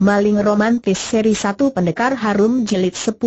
Maling Romantis Seri 1 Pendekar Harum Jilid 10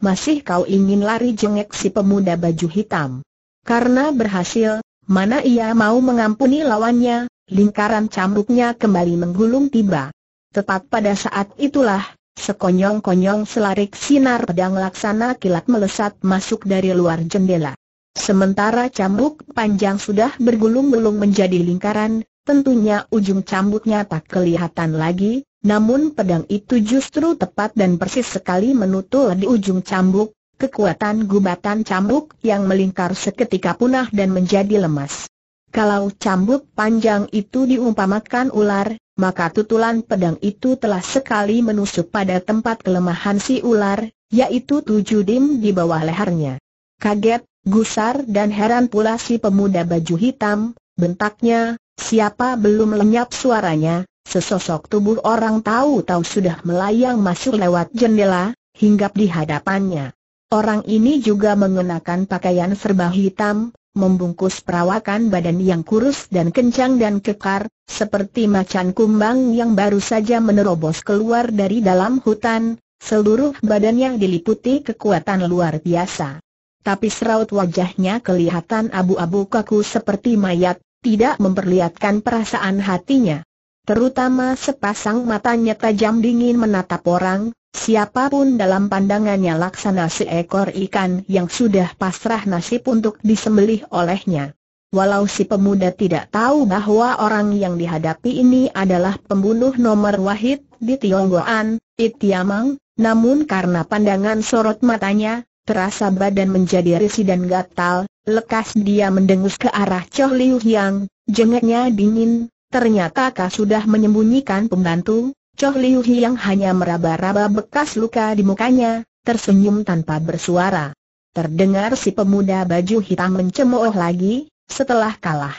Masih kau ingin lari jengek si pemuda baju hitam? Karena berhasil, mana ia mau mengampuni lawannya, lingkaran camruknya kembali menggulung tiba. Tepat pada saat itulah, sekonyong-konyong selarik sinar pedang laksana kilat melesat masuk dari luar jendela. Sementara cambuk panjang sudah bergulung-gulung menjadi lingkaran, tentunya ujung cambuknya tak kelihatan lagi, namun pedang itu justru tepat dan persis sekali menutul di ujung cambuk, kekuatan gubatan cambuk yang melingkar seketika punah dan menjadi lemas. Kalau cambuk panjang itu diumpamakan ular, maka tutulan pedang itu telah sekali menusuk pada tempat kelemahan si ular, yaitu tujuh dim di bawah lehernya. Kaget, gusar dan heran pula si pemuda baju hitam, bentaknya, siapa belum lenyap suaranya, Sesosok tubuh orang tahu-tahu sudah melayang masuk lewat jendela, hinggap di hadapannya. Orang ini juga mengenakan pakaian serba hitam, membungkus perawakan badan yang kurus dan kencang dan kekar, seperti macan kumbang yang baru saja menerobos keluar dari dalam hutan, seluruh badannya diliputi kekuatan luar biasa. Tapi seraut wajahnya kelihatan abu-abu kaku seperti mayat, tidak memperlihatkan perasaan hatinya. Terutama sepasang matanya tajam dingin menatap orang, siapapun dalam pandangannya laksana seekor ikan yang sudah pasrah nasib untuk disembelih olehnya. Walau si pemuda tidak tahu bahwa orang yang dihadapi ini adalah pembunuh nomor wahid di Tionggoan, Itiamang, namun karena pandangan sorot matanya, terasa badan menjadi risi dan gatal, lekas dia mendengus ke arah Choh Liu Yang, jengeknya dingin, Ternyata kau sudah menyembunyikan pembantu, Choh Liu Hi yang hanya meraba-raba bekas luka di mukanya, tersenyum tanpa bersuara. Terdengar si pemuda baju hitam mencemooh lagi, setelah kalah.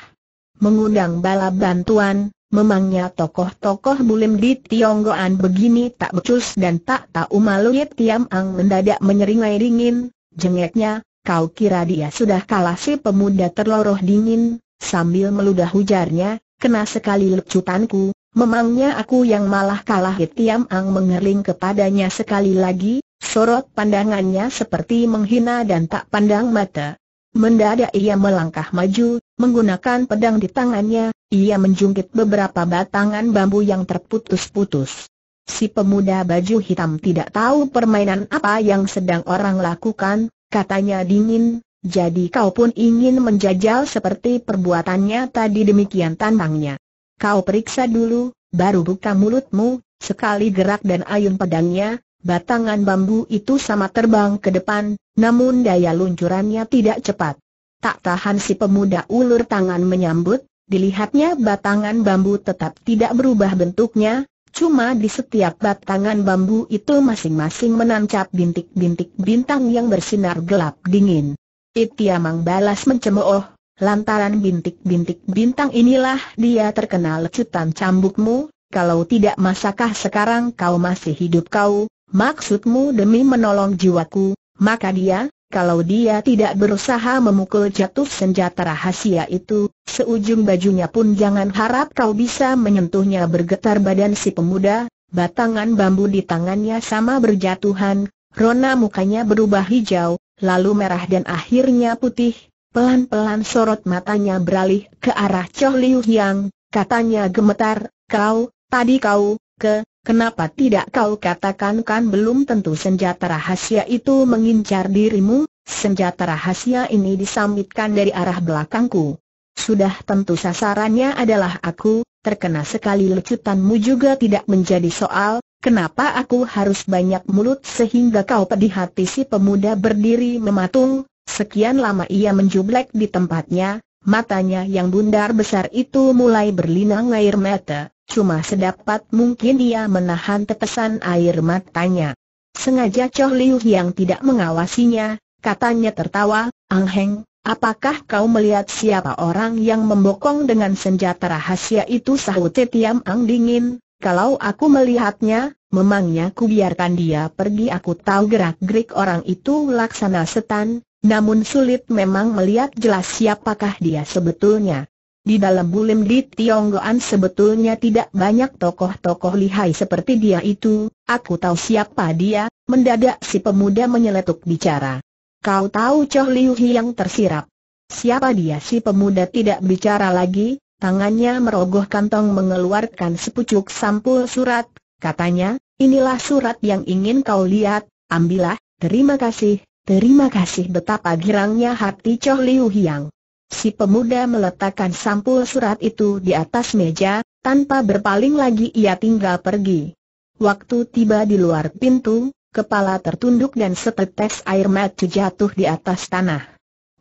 Mengundang bala bantuan, memangnya tokoh-tokoh bulim di Tionggoan begini tak becus dan tak tahu malu Yip Tiam Ang mendadak menyeringai dingin, jengeknya, kau kira dia sudah kalah si pemuda terloroh dingin, sambil meludah hujarnya, Kena sekali lecutanku, memangnya aku yang malah kalah Tiam Ang mengerling kepadanya sekali lagi, sorot pandangannya seperti menghina dan tak pandang mata. Mendadak ia melangkah maju, menggunakan pedang di tangannya, ia menjungkit beberapa batangan bambu yang terputus-putus. Si pemuda baju hitam tidak tahu permainan apa yang sedang orang lakukan, katanya dingin, jadi kau pun ingin menjajal seperti perbuatannya tadi demikian tantangnya. Kau periksa dulu, baru buka mulutmu, sekali gerak dan ayun pedangnya, batangan bambu itu sama terbang ke depan, namun daya luncurannya tidak cepat. Tak tahan si pemuda ulur tangan menyambut, dilihatnya batangan bambu tetap tidak berubah bentuknya, cuma di setiap batangan bambu itu masing-masing menancap bintik-bintik bintang yang bersinar gelap dingin. Itiamang balas mencemooh, lantaran bintik-bintik bintang inilah dia terkenal lecutan cambukmu, kalau tidak masakah sekarang kau masih hidup kau, maksudmu demi menolong jiwaku, maka dia, kalau dia tidak berusaha memukul jatuh senjata rahasia itu, seujung bajunya pun jangan harap kau bisa menyentuhnya bergetar badan si pemuda, batangan bambu di tangannya sama berjatuhan, Rona mukanya berubah hijau, lalu merah dan akhirnya putih. Pelan-pelan sorot matanya beralih ke arah Choh Liu Yang, katanya gemetar, kau, tadi kau, ke, kenapa tidak kau katakan kan belum tentu senjata rahasia itu mengincar dirimu, senjata rahasia ini disambitkan dari arah belakangku. Sudah tentu sasarannya adalah aku, terkena sekali lecutanmu juga tidak menjadi soal, kenapa aku harus banyak mulut sehingga kau pedih hati si pemuda berdiri mematung, sekian lama ia menjublek di tempatnya, matanya yang bundar besar itu mulai berlinang air mata, cuma sedapat mungkin ia menahan tetesan air matanya. Sengaja Choh Liu yang tidak mengawasinya, katanya tertawa, Ang Heng, Apakah kau melihat siapa orang yang membokong dengan senjata rahasia itu sahut Tiam Ang dingin, kalau aku melihatnya, memangnya ku biarkan dia pergi aku tahu gerak-gerik orang itu laksana setan, namun sulit memang melihat jelas siapakah dia sebetulnya. Di dalam bulim di Tionggoan sebetulnya tidak banyak tokoh-tokoh lihai seperti dia itu, aku tahu siapa dia, mendadak si pemuda menyeletuk bicara. Kau tahu Choh Liu yang tersirap. Siapa dia si pemuda tidak bicara lagi, tangannya merogoh kantong mengeluarkan sepucuk sampul surat, katanya, inilah surat yang ingin kau lihat, ambillah, terima kasih, terima kasih betapa girangnya hati Choh Liu Hiang. Si pemuda meletakkan sampul surat itu di atas meja, tanpa berpaling lagi ia tinggal pergi. Waktu tiba di luar pintu, kepala tertunduk dan setetes air mata jatuh di atas tanah.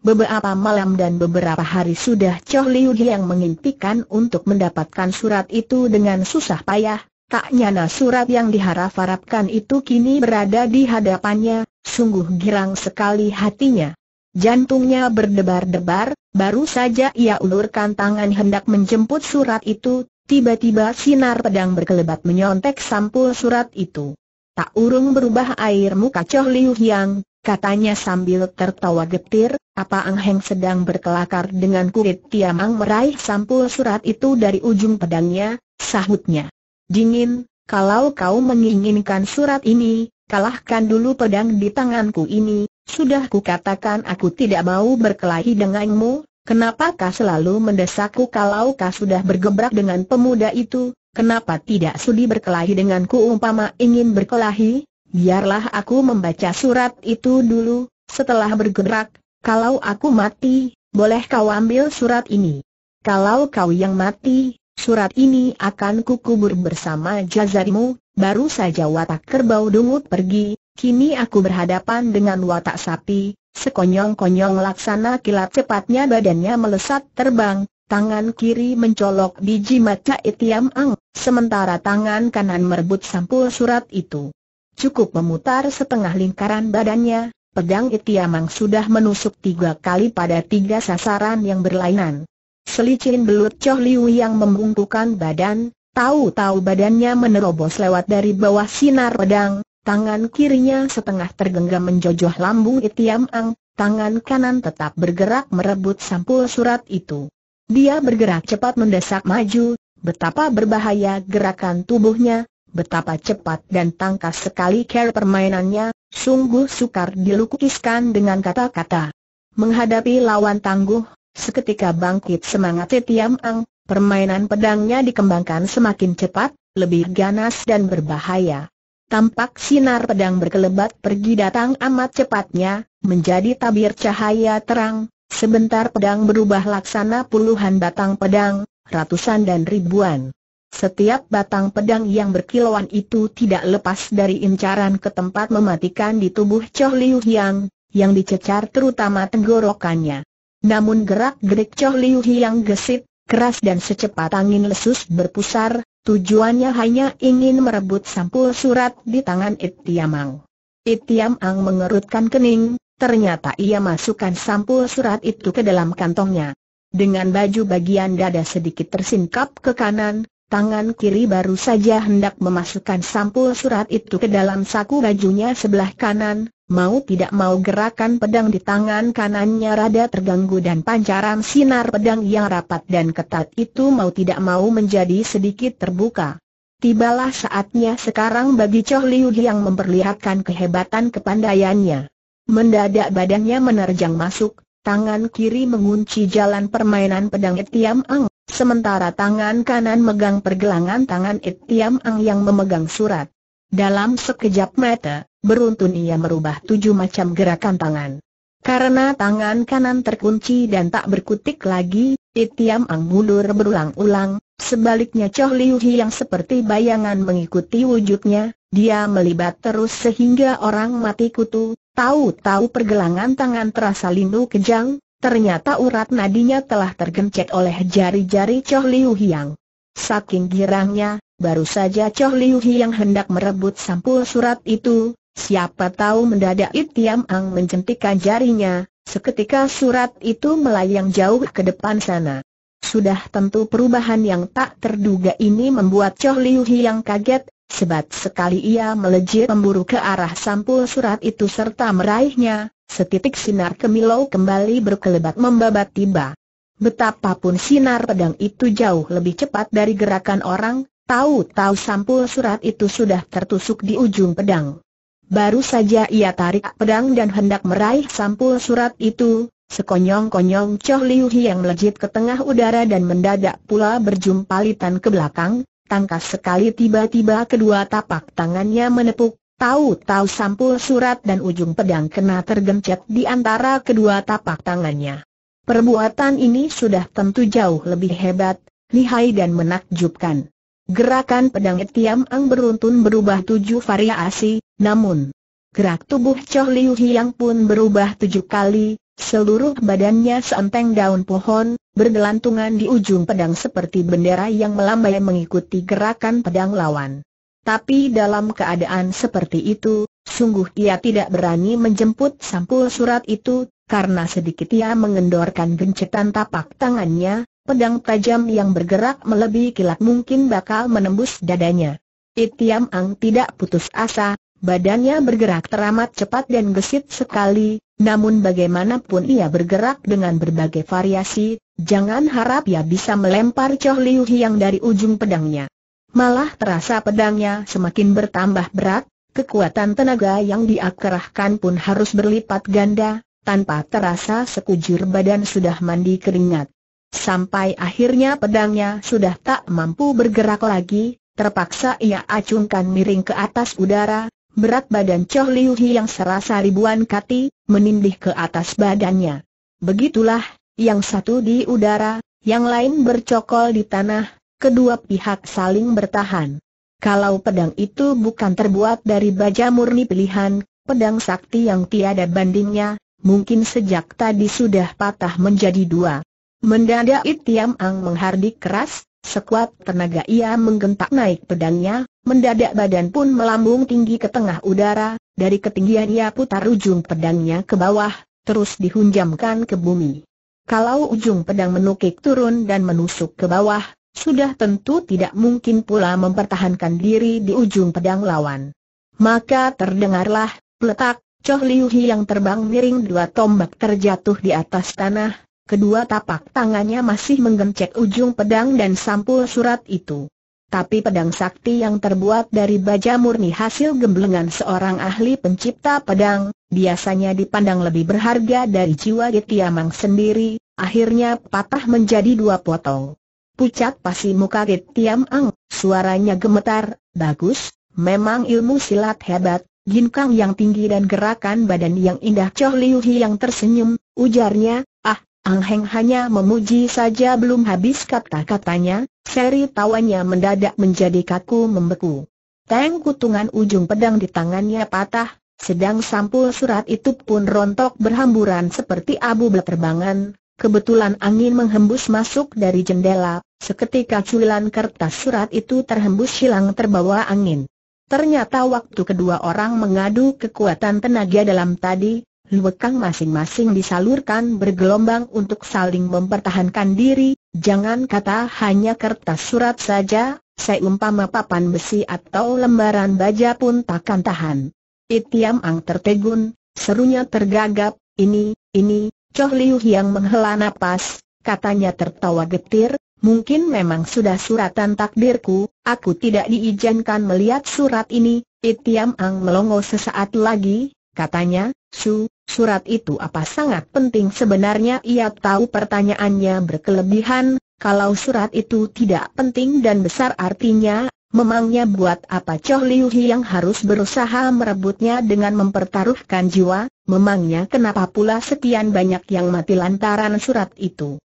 Beberapa malam dan beberapa hari sudah Choh Liu yang mengimpikan untuk mendapatkan surat itu dengan susah payah, tak nyana surat yang diharap-harapkan itu kini berada di hadapannya, sungguh girang sekali hatinya. Jantungnya berdebar-debar, baru saja ia ulurkan tangan hendak menjemput surat itu, tiba-tiba sinar pedang berkelebat menyontek sampul surat itu. Tak urung berubah air muka Choh Liu Yang, katanya sambil tertawa getir, apa Ang Heng sedang berkelakar dengan kulit Tiamang meraih sampul surat itu dari ujung pedangnya, sahutnya. Dingin, kalau kau menginginkan surat ini, kalahkan dulu pedang di tanganku ini, sudah kukatakan aku tidak mau berkelahi denganmu, kenapakah selalu mendesakku kalau kau sudah bergebrak dengan pemuda itu, Kenapa tidak sudi berkelahi denganku umpama ingin berkelahi? Biarlah aku membaca surat itu dulu, setelah bergerak, kalau aku mati, boleh kau ambil surat ini. Kalau kau yang mati, surat ini akan kukubur bersama jazarmu. baru saja watak kerbau dungut pergi, kini aku berhadapan dengan watak sapi, sekonyong-konyong laksana kilat cepatnya badannya melesat terbang, tangan kiri mencolok biji mata Itiam Ang, sementara tangan kanan merebut sampul surat itu. Cukup memutar setengah lingkaran badannya, pedang Itiam Ang sudah menusuk tiga kali pada tiga sasaran yang berlainan. Selicin belut Choh Liu yang membungkukan badan, tahu-tahu badannya menerobos lewat dari bawah sinar pedang, tangan kirinya setengah tergenggam menjojoh lambung Itiam Ang, tangan kanan tetap bergerak merebut sampul surat itu. Dia bergerak cepat mendesak maju, betapa berbahaya gerakan tubuhnya, betapa cepat dan tangkas sekali care permainannya, sungguh sukar dilukiskan dengan kata-kata. Menghadapi lawan tangguh, seketika bangkit semangat setiam Ang, permainan pedangnya dikembangkan semakin cepat, lebih ganas dan berbahaya. Tampak sinar pedang berkelebat pergi datang amat cepatnya, menjadi tabir cahaya terang, Sebentar pedang berubah laksana puluhan batang pedang, ratusan dan ribuan. Setiap batang pedang yang berkilauan itu tidak lepas dari incaran ke tempat mematikan di tubuh Choh Liu Hiang, yang dicecar terutama tenggorokannya. Namun gerak-gerik Choh Liu Hiang gesit, keras dan secepat angin lesus berpusar, tujuannya hanya ingin merebut sampul surat di tangan Itiamang. Itiamang mengerutkan kening, Ternyata ia masukkan sampul surat itu ke dalam kantongnya. Dengan baju bagian dada sedikit tersingkap ke kanan, tangan kiri baru saja hendak memasukkan sampul surat itu ke dalam saku bajunya sebelah kanan, mau tidak mau gerakan pedang di tangan kanannya rada terganggu dan pancaran sinar pedang yang rapat dan ketat itu mau tidak mau menjadi sedikit terbuka. Tibalah saatnya sekarang bagi Choh Liu yang memperlihatkan kehebatan kepandaiannya. Mendadak badannya menerjang masuk, tangan kiri mengunci jalan permainan pedang Etiam Ang, sementara tangan kanan megang pergelangan tangan Etiam Ang yang memegang surat. Dalam sekejap mata, beruntun ia merubah tujuh macam gerakan tangan. Karena tangan kanan terkunci dan tak berkutik lagi, Itiam Ang mundur berulang-ulang, sebaliknya Choh Liu Hi yang seperti bayangan mengikuti wujudnya, dia melibat terus sehingga orang mati kutu, Tahu-tahu pergelangan tangan terasa lindu kejang, ternyata urat nadinya telah tergencet oleh jari-jari Choh Liu Hiang. Saking girangnya, baru saja Choh Liu Hiang hendak merebut sampul surat itu, siapa tahu mendadak Itiam Ang mencentikkan jarinya, seketika surat itu melayang jauh ke depan sana. Sudah tentu perubahan yang tak terduga ini membuat Choh Liu Hiang kaget, Sebab sekali ia melejit memburu ke arah sampul surat itu serta meraihnya, setitik sinar kemilau kembali berkelebat membabat tiba. Betapapun sinar pedang itu jauh lebih cepat dari gerakan orang, tahu-tahu sampul surat itu sudah tertusuk di ujung pedang. Baru saja ia tarik pedang dan hendak meraih sampul surat itu, sekonyong-konyong Choh Liu Hiang melejit ke tengah udara dan mendadak pula berjumpalitan ke belakang, Tangkas sekali tiba-tiba kedua tapak tangannya menepuk, tahu-tahu sampul surat dan ujung pedang kena tergencet di antara kedua tapak tangannya. Perbuatan ini sudah tentu jauh lebih hebat, lihai dan menakjubkan. Gerakan pedang etiam Ang beruntun berubah tujuh variasi, namun gerak tubuh Choh Liu Hiang pun berubah tujuh kali, Seluruh badannya seenteng daun pohon, bergelantungan di ujung pedang seperti bendera yang melambai mengikuti gerakan pedang lawan. Tapi dalam keadaan seperti itu, sungguh ia tidak berani menjemput sampul surat itu, karena sedikit ia mengendorkan gencetan tapak tangannya, pedang tajam yang bergerak melebihi kilat mungkin bakal menembus dadanya. Itiam Ang tidak putus asa, badannya bergerak teramat cepat dan gesit sekali, namun bagaimanapun ia bergerak dengan berbagai variasi, jangan harap ia bisa melempar Choh Liu Hiang dari ujung pedangnya. Malah terasa pedangnya semakin bertambah berat, kekuatan tenaga yang diakerahkan pun harus berlipat ganda, tanpa terasa sekujur badan sudah mandi keringat. Sampai akhirnya pedangnya sudah tak mampu bergerak lagi, terpaksa ia acungkan miring ke atas udara, Berat badan Choh Liu Hi yang serasa ribuan kati, menindih ke atas badannya. Begitulah, yang satu di udara, yang lain bercokol di tanah, kedua pihak saling bertahan. Kalau pedang itu bukan terbuat dari baja murni pilihan, pedang sakti yang tiada bandingnya, mungkin sejak tadi sudah patah menjadi dua. Mendadak Itiam Ang menghardik keras, Sekuat tenaga ia menggentak naik pedangnya, mendadak badan pun melambung tinggi ke tengah udara, dari ketinggian ia putar ujung pedangnya ke bawah, terus dihunjamkan ke bumi. Kalau ujung pedang menukik turun dan menusuk ke bawah, sudah tentu tidak mungkin pula mempertahankan diri di ujung pedang lawan. Maka terdengarlah, peletak, Choh Liu Hi yang terbang miring dua tombak terjatuh di atas tanah, Kedua tapak tangannya masih menggencet ujung pedang dan sampul surat itu. Tapi pedang sakti yang terbuat dari baja murni hasil gemblengan seorang ahli pencipta pedang, biasanya dipandang lebih berharga dari jiwa Getiamang sendiri, akhirnya patah menjadi dua potong. Pucat pasi muka Getiamang, suaranya gemetar, bagus, memang ilmu silat hebat, ginkang yang tinggi dan gerakan badan yang indah Choh Liu Hi yang tersenyum, ujarnya, ah, Ang Heng hanya memuji saja belum habis kata-katanya, seri tawanya mendadak menjadi kaku membeku. Teng kutungan ujung pedang di tangannya patah, sedang sampul surat itu pun rontok berhamburan seperti abu berterbangan, Kebetulan angin menghembus masuk dari jendela, seketika cuilan kertas surat itu terhembus silang terbawa angin. Ternyata waktu kedua orang mengadu kekuatan tenaga dalam tadi, luekang masing-masing disalurkan bergelombang untuk saling mempertahankan diri, jangan kata hanya kertas surat saja, seumpama papan besi atau lembaran baja pun takkan tahan. Itiam Ang tertegun, serunya tergagap, ini, ini, Choh Liu yang menghela napas, katanya tertawa getir, mungkin memang sudah suratan takdirku, aku tidak diizinkan melihat surat ini, Itiam Ang melongo sesaat lagi, katanya, Su, Surat itu apa sangat penting sebenarnya ia tahu pertanyaannya berkelebihan, kalau surat itu tidak penting dan besar artinya, memangnya buat apa Choh Liu yang harus berusaha merebutnya dengan mempertaruhkan jiwa, memangnya kenapa pula sekian banyak yang mati lantaran surat itu.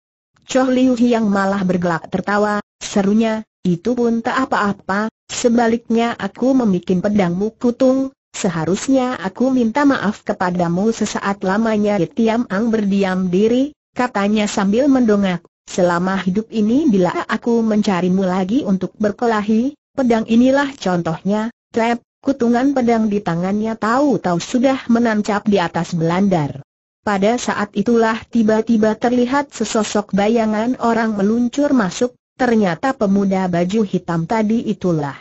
Choh Liu yang malah bergelak tertawa, serunya, itu pun tak apa-apa, sebaliknya aku memikin pedangmu kutung, Seharusnya aku minta maaf kepadamu sesaat lamanya Tiam Ang berdiam diri, katanya sambil mendongak. Selama hidup ini bila aku mencarimu lagi untuk berkelahi, pedang inilah contohnya, trap, kutungan pedang di tangannya tahu-tahu sudah menancap di atas belandar. Pada saat itulah tiba-tiba terlihat sesosok bayangan orang meluncur masuk, ternyata pemuda baju hitam tadi itulah.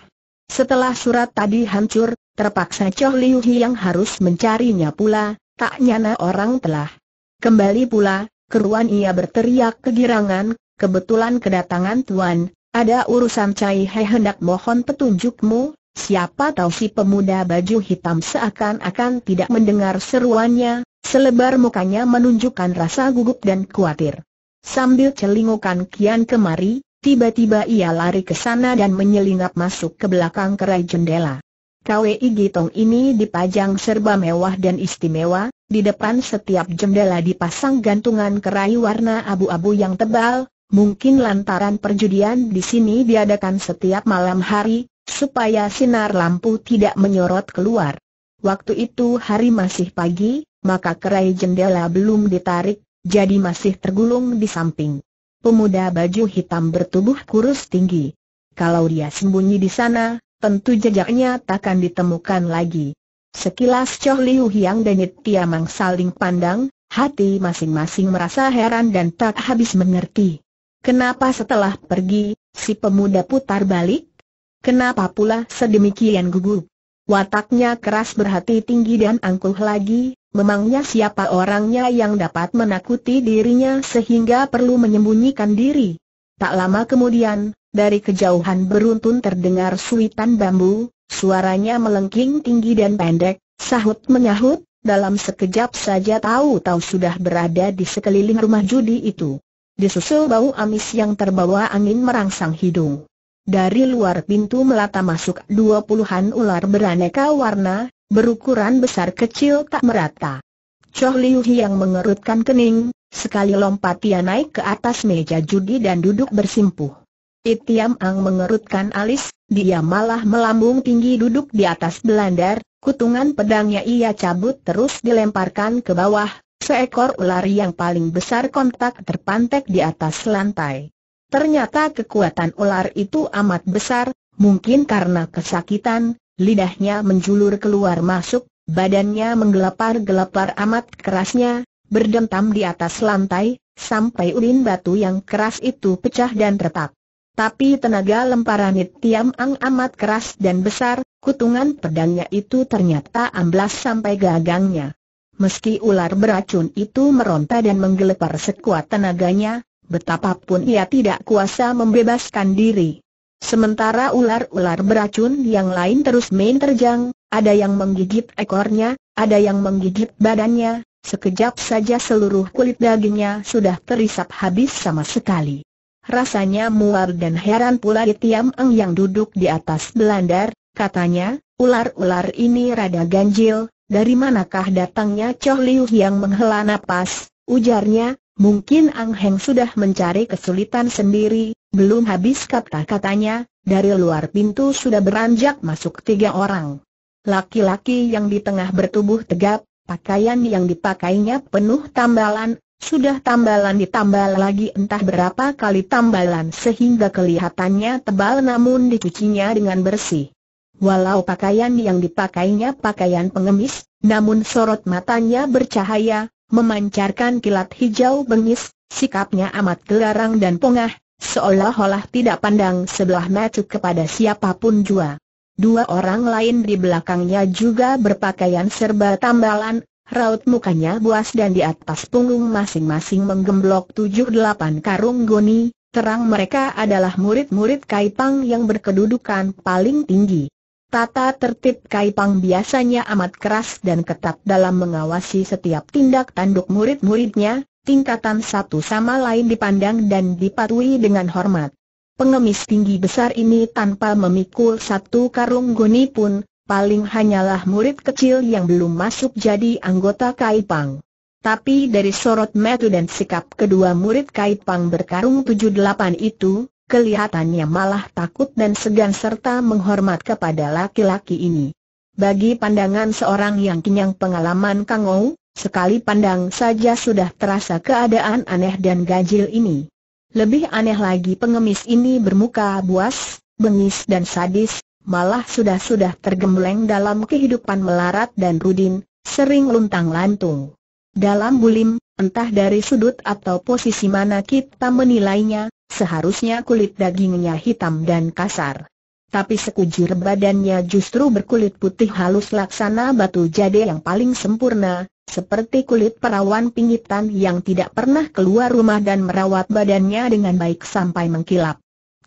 Setelah surat tadi hancur, Terpaksa Choh Liu Hiang harus mencarinya pula, tak nyana orang telah. Kembali pula, keruan ia berteriak kegirangan, kebetulan kedatangan Tuan, ada urusan Cai He hendak mohon petunjukmu, siapa tahu si pemuda baju hitam seakan-akan tidak mendengar seruannya, selebar mukanya menunjukkan rasa gugup dan khawatir. Sambil celingukan kian kemari, tiba-tiba ia lari ke sana dan menyelinap masuk ke belakang kerai jendela. KWI Gitong ini dipajang serba mewah dan istimewa, di depan setiap jendela dipasang gantungan kerai warna abu-abu yang tebal, mungkin lantaran perjudian di sini diadakan setiap malam hari, supaya sinar lampu tidak menyorot keluar. Waktu itu hari masih pagi, maka kerai jendela belum ditarik, jadi masih tergulung di samping. Pemuda baju hitam bertubuh kurus tinggi. Kalau dia sembunyi di sana, tentu jejaknya takkan ditemukan lagi. Sekilas Choh Liu Hiang dan Yit Tiamang saling pandang, hati masing-masing merasa heran dan tak habis mengerti. Kenapa setelah pergi, si pemuda putar balik? Kenapa pula sedemikian gugup? Wataknya keras berhati tinggi dan angkuh lagi, memangnya siapa orangnya yang dapat menakuti dirinya sehingga perlu menyembunyikan diri? Tak lama kemudian, dari kejauhan beruntun terdengar suitan bambu, suaranya melengking tinggi dan pendek, sahut menyahut, dalam sekejap saja tahu-tahu sudah berada di sekeliling rumah judi itu. Disusul bau amis yang terbawa angin merangsang hidung. Dari luar pintu melata masuk dua puluhan ular beraneka warna, berukuran besar kecil tak merata. Choh Liu yang mengerutkan kening, sekali lompat ia naik ke atas meja judi dan duduk bersimpuh. Itiam Ang mengerutkan alis, dia malah melambung tinggi duduk di atas belandar, kutungan pedangnya ia cabut terus dilemparkan ke bawah, seekor ular yang paling besar kontak terpantek di atas lantai. Ternyata kekuatan ular itu amat besar, mungkin karena kesakitan, lidahnya menjulur keluar masuk, badannya menggelapar-gelapar amat kerasnya, berdentam di atas lantai, sampai urin batu yang keras itu pecah dan retak. Tapi tenaga lemparan Tiam Ang amat keras dan besar, kutungan pedangnya itu ternyata amblas sampai gagangnya. Meski ular beracun itu meronta dan menggelepar sekuat tenaganya, betapapun ia tidak kuasa membebaskan diri. Sementara ular-ular beracun yang lain terus main terjang, ada yang menggigit ekornya, ada yang menggigit badannya, sekejap saja seluruh kulit dagingnya sudah terisap habis sama sekali. Rasanya mual dan heran pula di Tiam Eng yang duduk di atas belandar, katanya, ular-ular ini rada ganjil, dari manakah datangnya Choh Liu yang menghela napas, ujarnya, mungkin Ang Heng sudah mencari kesulitan sendiri, belum habis kata-katanya, dari luar pintu sudah beranjak masuk tiga orang. Laki-laki yang di tengah bertubuh tegap, pakaian yang dipakainya penuh tambalan, sudah tambalan ditambal lagi entah berapa kali tambalan sehingga kelihatannya tebal namun dicucinya dengan bersih. Walau pakaian yang dipakainya pakaian pengemis, namun sorot matanya bercahaya, memancarkan kilat hijau bengis, sikapnya amat gelarang dan pongah, seolah-olah tidak pandang sebelah mata kepada siapapun jua. Dua orang lain di belakangnya juga berpakaian serba tambalan, Raut mukanya buas dan di atas punggung masing-masing menggemblok tujuh delapan karung goni, terang mereka adalah murid-murid Kaipang yang berkedudukan paling tinggi. Tata tertib Kaipang biasanya amat keras dan ketat dalam mengawasi setiap tindak tanduk murid-muridnya, tingkatan satu sama lain dipandang dan dipatuhi dengan hormat. Pengemis tinggi besar ini tanpa memikul satu karung goni pun, paling hanyalah murid kecil yang belum masuk jadi anggota Kaipang. Tapi dari sorot metu dan sikap kedua murid Kaipang berkarung 78 itu, kelihatannya malah takut dan segan serta menghormat kepada laki-laki ini. Bagi pandangan seorang yang kenyang pengalaman Kang Ou, sekali pandang saja sudah terasa keadaan aneh dan ganjil ini. Lebih aneh lagi pengemis ini bermuka buas, bengis dan sadis, malah sudah-sudah tergembleng dalam kehidupan melarat dan Rudin, sering luntang-lantung. Dalam bulim, entah dari sudut atau posisi mana kita menilainya, seharusnya kulit dagingnya hitam dan kasar. Tapi sekujur badannya justru berkulit putih halus laksana batu jade yang paling sempurna, seperti kulit perawan pingitan yang tidak pernah keluar rumah dan merawat badannya dengan baik sampai mengkilap.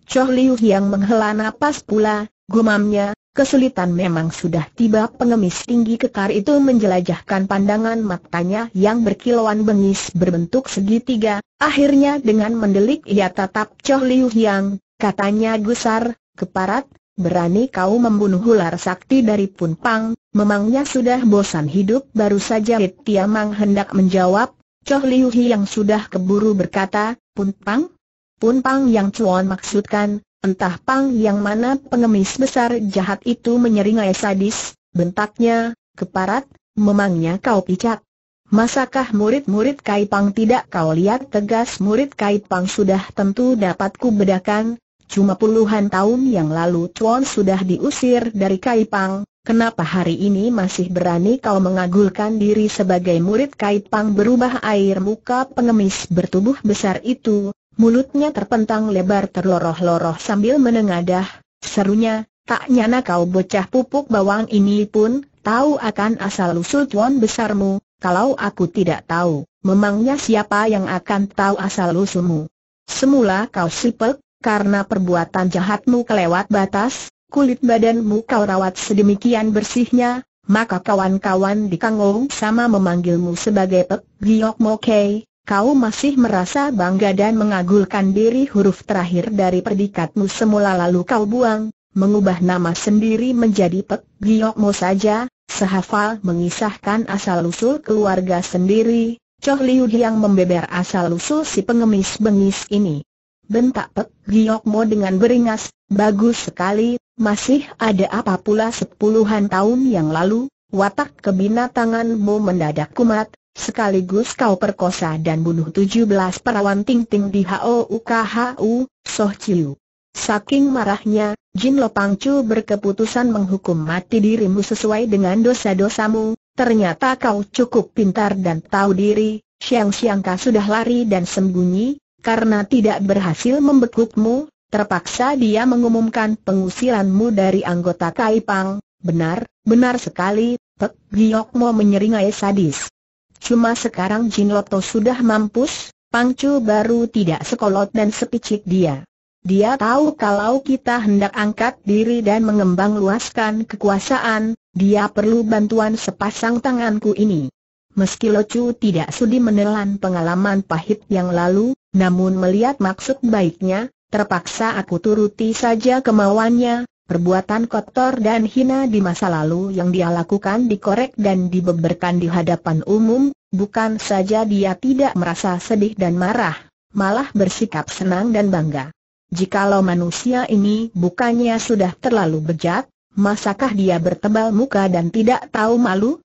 Choh Liu yang menghela napas pula, Gumamnya, kesulitan memang sudah tiba pengemis tinggi kekar itu menjelajahkan pandangan matanya yang berkilauan bengis berbentuk segitiga, akhirnya dengan mendelik ia tatap Choh Liu Yang, katanya gusar, keparat, berani kau membunuh ular sakti dari Pun Pang? memangnya sudah bosan hidup baru saja Tiamang hendak menjawab, Choh Liu Yang sudah keburu berkata, Pun Pang? Pun Pang yang Cuan maksudkan, Entah pang yang mana pengemis besar jahat itu menyeringai sadis, bentaknya, keparat, memangnya kau picat? Masakah murid-murid Kai Pang tidak kau lihat tegas murid Kai Pang sudah tentu dapat kubedakan, cuma puluhan tahun yang lalu Chuan sudah diusir dari Kai Pang. kenapa hari ini masih berani kau mengagulkan diri sebagai murid Kai Pang? berubah air muka pengemis bertubuh besar itu, mulutnya terpentang lebar terloroh-loroh sambil menengadah, serunya, tak nyana kau bocah pupuk bawang ini pun, tahu akan asal-usul tuan besarmu, kalau aku tidak tahu, memangnya siapa yang akan tahu asal-usulmu? Semula kau sipek, karena perbuatan jahatmu kelewat batas, kulit badanmu kau rawat sedemikian bersihnya, maka kawan-kawan di kangong sama memanggilmu sebagai Pek Giok Mokei, kau masih merasa bangga dan mengagulkan diri huruf terakhir dari predikatmu semula lalu kau buang, mengubah nama sendiri menjadi Pek Giokmo saja, sehafal mengisahkan asal-usul keluarga sendiri, Choh Liu yang membeber asal-usul si pengemis bengis ini. Bentak Pek Giokmo dengan beringas, bagus sekali, masih ada apa pula sepuluhan tahun yang lalu, watak kebinatanganmu mendadak kumat, sekaligus kau perkosa dan bunuh 17 perawan ting-ting di HOUKHU, Soh Chiu. Saking marahnya, Jin Lo Pangcu berkeputusan menghukum mati dirimu sesuai dengan dosa-dosamu, ternyata kau cukup pintar dan tahu diri, siang-siang kau sudah lari dan sembunyi, karena tidak berhasil membekukmu, terpaksa dia mengumumkan pengusiranmu dari anggota Kaipang, benar, benar sekali, Pek Giok Mo menyeringai sadis. Cuma sekarang Jin Loto sudah mampus, Pangcu baru tidak sekolot dan sepicik dia. Dia tahu kalau kita hendak angkat diri dan mengembang luaskan kekuasaan, dia perlu bantuan sepasang tanganku ini. Meski Chu tidak sudi menelan pengalaman pahit yang lalu, namun melihat maksud baiknya, terpaksa aku turuti saja kemauannya, Perbuatan kotor dan hina di masa lalu yang dia lakukan dikorek dan dibeberkan di hadapan umum, bukan saja dia tidak merasa sedih dan marah, malah bersikap senang dan bangga. Jikalau manusia ini bukannya sudah terlalu bejat, masakah dia bertebal muka dan tidak tahu malu?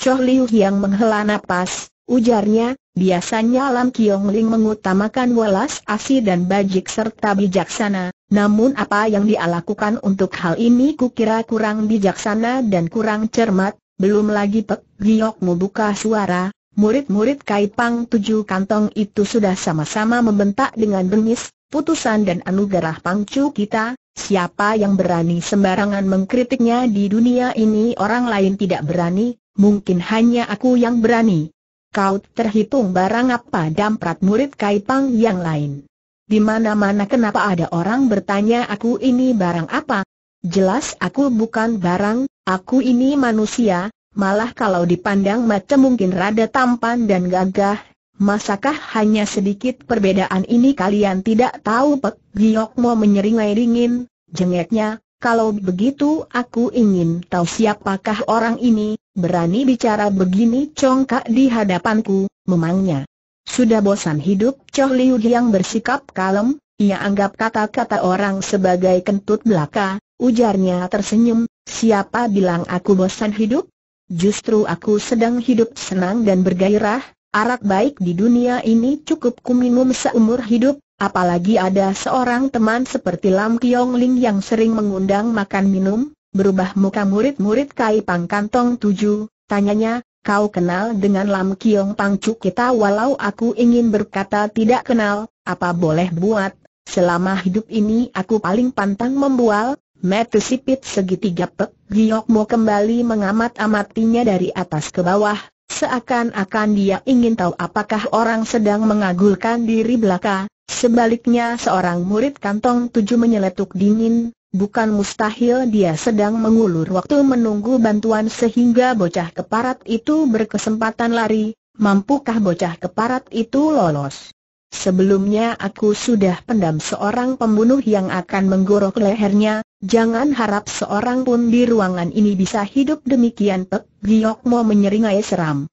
Choh Liu yang menghela napas, ujarnya, biasanya Lam Kiong Ling mengutamakan welas asih dan bajik serta bijaksana, namun apa yang dia lakukan untuk hal ini kukira kurang bijaksana dan kurang cermat, belum lagi Pek Giok membuka suara, murid-murid Kaipang tujuh kantong itu sudah sama-sama membentak dengan bengis, putusan dan anugerah pangcu kita, siapa yang berani sembarangan mengkritiknya di dunia ini orang lain tidak berani, mungkin hanya aku yang berani. Kau terhitung barang apa damprat murid Kaipang yang lain. Di mana-mana kenapa ada orang bertanya aku ini barang apa? Jelas aku bukan barang, aku ini manusia, malah kalau dipandang macam mungkin rada tampan dan gagah. Masakah hanya sedikit perbedaan ini kalian tidak tahu Pek Giok mau menyeringai-ringin, jengeknya, kalau begitu aku ingin tahu siapakah orang ini, berani bicara begini congkak di hadapanku, memangnya. Sudah bosan hidup Choh Liu yang bersikap kalem, ia anggap kata-kata orang sebagai kentut belaka, ujarnya tersenyum, siapa bilang aku bosan hidup? Justru aku sedang hidup senang dan bergairah, arak baik di dunia ini cukup kuminum seumur hidup, apalagi ada seorang teman seperti Lam Kiong Ling yang sering mengundang makan minum, berubah muka murid-murid Kai Pang Kantong Tujuh, tanyanya, kau kenal dengan Lam Kiong Pangcu kita walau aku ingin berkata tidak kenal, apa boleh buat, selama hidup ini aku paling pantang membual, metu sipit segitiga pek, Giok Mo kembali mengamat-amatinya dari atas ke bawah, seakan-akan dia ingin tahu apakah orang sedang mengagulkan diri belaka, sebaliknya seorang murid kantong tujuh menyeletuk dingin, Bukan mustahil dia sedang mengulur waktu menunggu bantuan sehingga bocah keparat itu berkesempatan lari, mampukah bocah keparat itu lolos? Sebelumnya aku sudah pendam seorang pembunuh yang akan menggorok lehernya, jangan harap seorang pun di ruangan ini bisa hidup demikian Pek Giok mau menyeringai seram.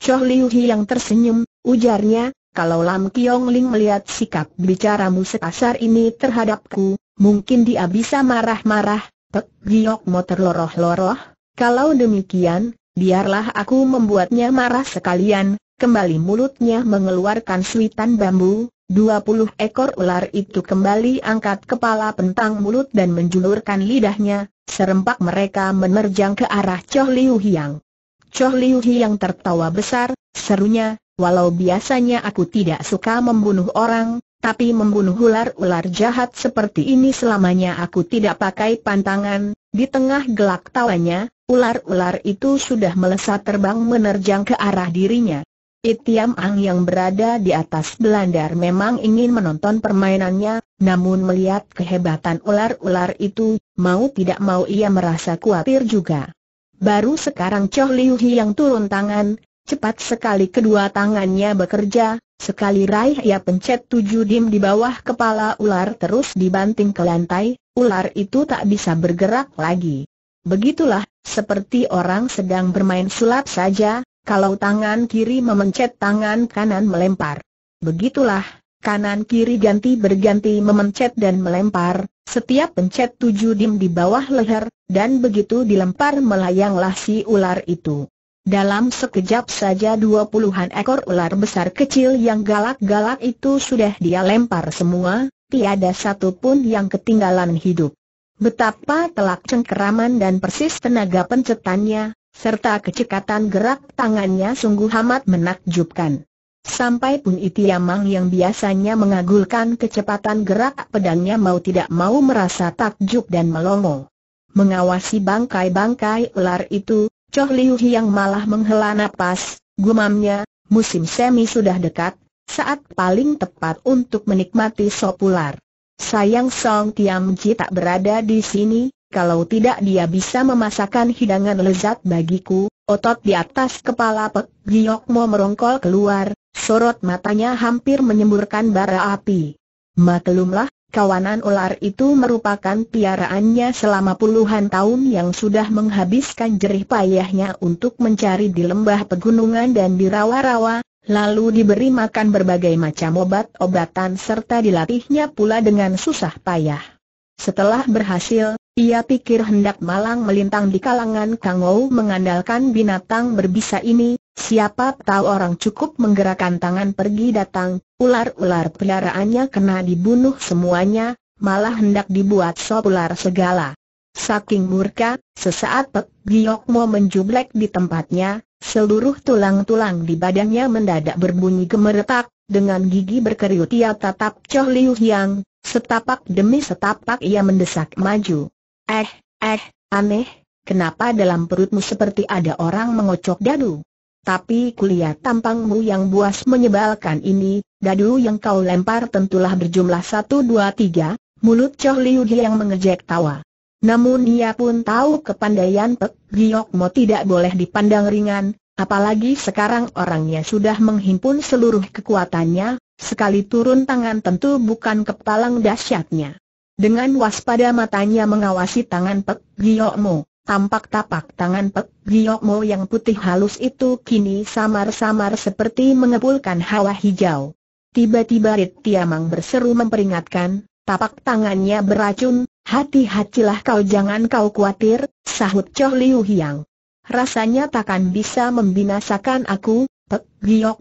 Choh Liu Hi yang tersenyum, ujarnya, kalau Lam Kiong Ling melihat sikap bicaramu sekasar ini terhadapku, mungkin dia bisa marah-marah, Pek Giok mau terloroh-loroh, kalau demikian, biarlah aku membuatnya marah sekalian, kembali mulutnya mengeluarkan suitan bambu, 20 ekor ular itu kembali angkat kepala pentang mulut dan menjulurkan lidahnya, serempak mereka menerjang ke arah Choh Liu Hiang. Choh Liu Hiang tertawa besar, serunya, walau biasanya aku tidak suka membunuh orang, tapi membunuh ular-ular jahat seperti ini selamanya aku tidak pakai pantangan. Di tengah gelak tawanya, ular-ular itu sudah melesat terbang menerjang ke arah dirinya. Itiam Ang yang berada di atas belandar memang ingin menonton permainannya, namun melihat kehebatan ular-ular itu, mau tidak mau ia merasa khawatir juga. Baru sekarang Choh Liu Hi yang turun tangan, cepat sekali kedua tangannya bekerja, Sekali raih ia pencet tujuh dim di bawah kepala ular terus dibanting ke lantai, ular itu tak bisa bergerak lagi. Begitulah, seperti orang sedang bermain sulap saja, kalau tangan kiri memencet tangan kanan melempar. Begitulah, kanan kiri ganti berganti memencet dan melempar, setiap pencet tujuh dim di bawah leher, dan begitu dilempar melayanglah si ular itu. Dalam sekejap saja dua puluhan ekor ular besar kecil yang galak-galak itu sudah dia lempar semua, tiada satu pun yang ketinggalan hidup. Betapa telak cengkeraman dan persis tenaga pencetannya, serta kecekatan gerak tangannya sungguh amat menakjubkan. Sampai pun Yamang yang biasanya mengagulkan kecepatan gerak pedangnya mau tidak mau merasa takjub dan melongo. Mengawasi bangkai-bangkai ular itu, Choh Liu Hiang malah menghela napas, gumamnya, musim semi sudah dekat, saat paling tepat untuk menikmati sopular. Sayang Song Tiam Ji tak berada di sini, kalau tidak dia bisa memasakkan hidangan lezat bagiku, otot di atas kepala Pek Giok Mo merongkol keluar, sorot matanya hampir menyemburkan bara api. Maklumlah, Kawanan ular itu merupakan piaraannya selama puluhan tahun yang sudah menghabiskan jerih payahnya untuk mencari di lembah pegunungan dan di rawa-rawa, lalu diberi makan berbagai macam obat-obatan serta dilatihnya pula dengan susah payah. Setelah berhasil, ia pikir hendak malang melintang di kalangan Kangou mengandalkan binatang berbisa ini, Siapa tahu orang cukup menggerakkan tangan pergi datang, ular-ular peliharaannya kena dibunuh semuanya, malah hendak dibuat sop ular segala. Saking murka, sesaat Pek Giok Mo menjublek di tempatnya, seluruh tulang-tulang di badannya mendadak berbunyi gemeretak, dengan gigi berkeriut ia tatap Choh Liu Yang, setapak demi setapak ia mendesak maju. Eh, eh, aneh, kenapa dalam perutmu seperti ada orang mengocok dadu? Tapi kulihat tampangmu yang buas menyebalkan ini, dadu yang kau lempar tentulah berjumlah satu dua tiga, mulut Choh Liu yang mengejek tawa. Namun ia pun tahu kepandaian Pek Giok Mo tidak boleh dipandang ringan, apalagi sekarang orangnya sudah menghimpun seluruh kekuatannya, sekali turun tangan tentu bukan kepalang dahsyatnya. Dengan waspada matanya mengawasi tangan Pek Giok Mo. Tampak tapak tangan Pek Mo yang putih halus itu kini samar-samar seperti mengepulkan hawa hijau. Tiba-tiba Rit Tiamang berseru memperingatkan, tapak tangannya beracun, hati-hatilah kau jangan kau khawatir, sahut Choh Liu Hiang. Rasanya takkan bisa membinasakan aku, Pek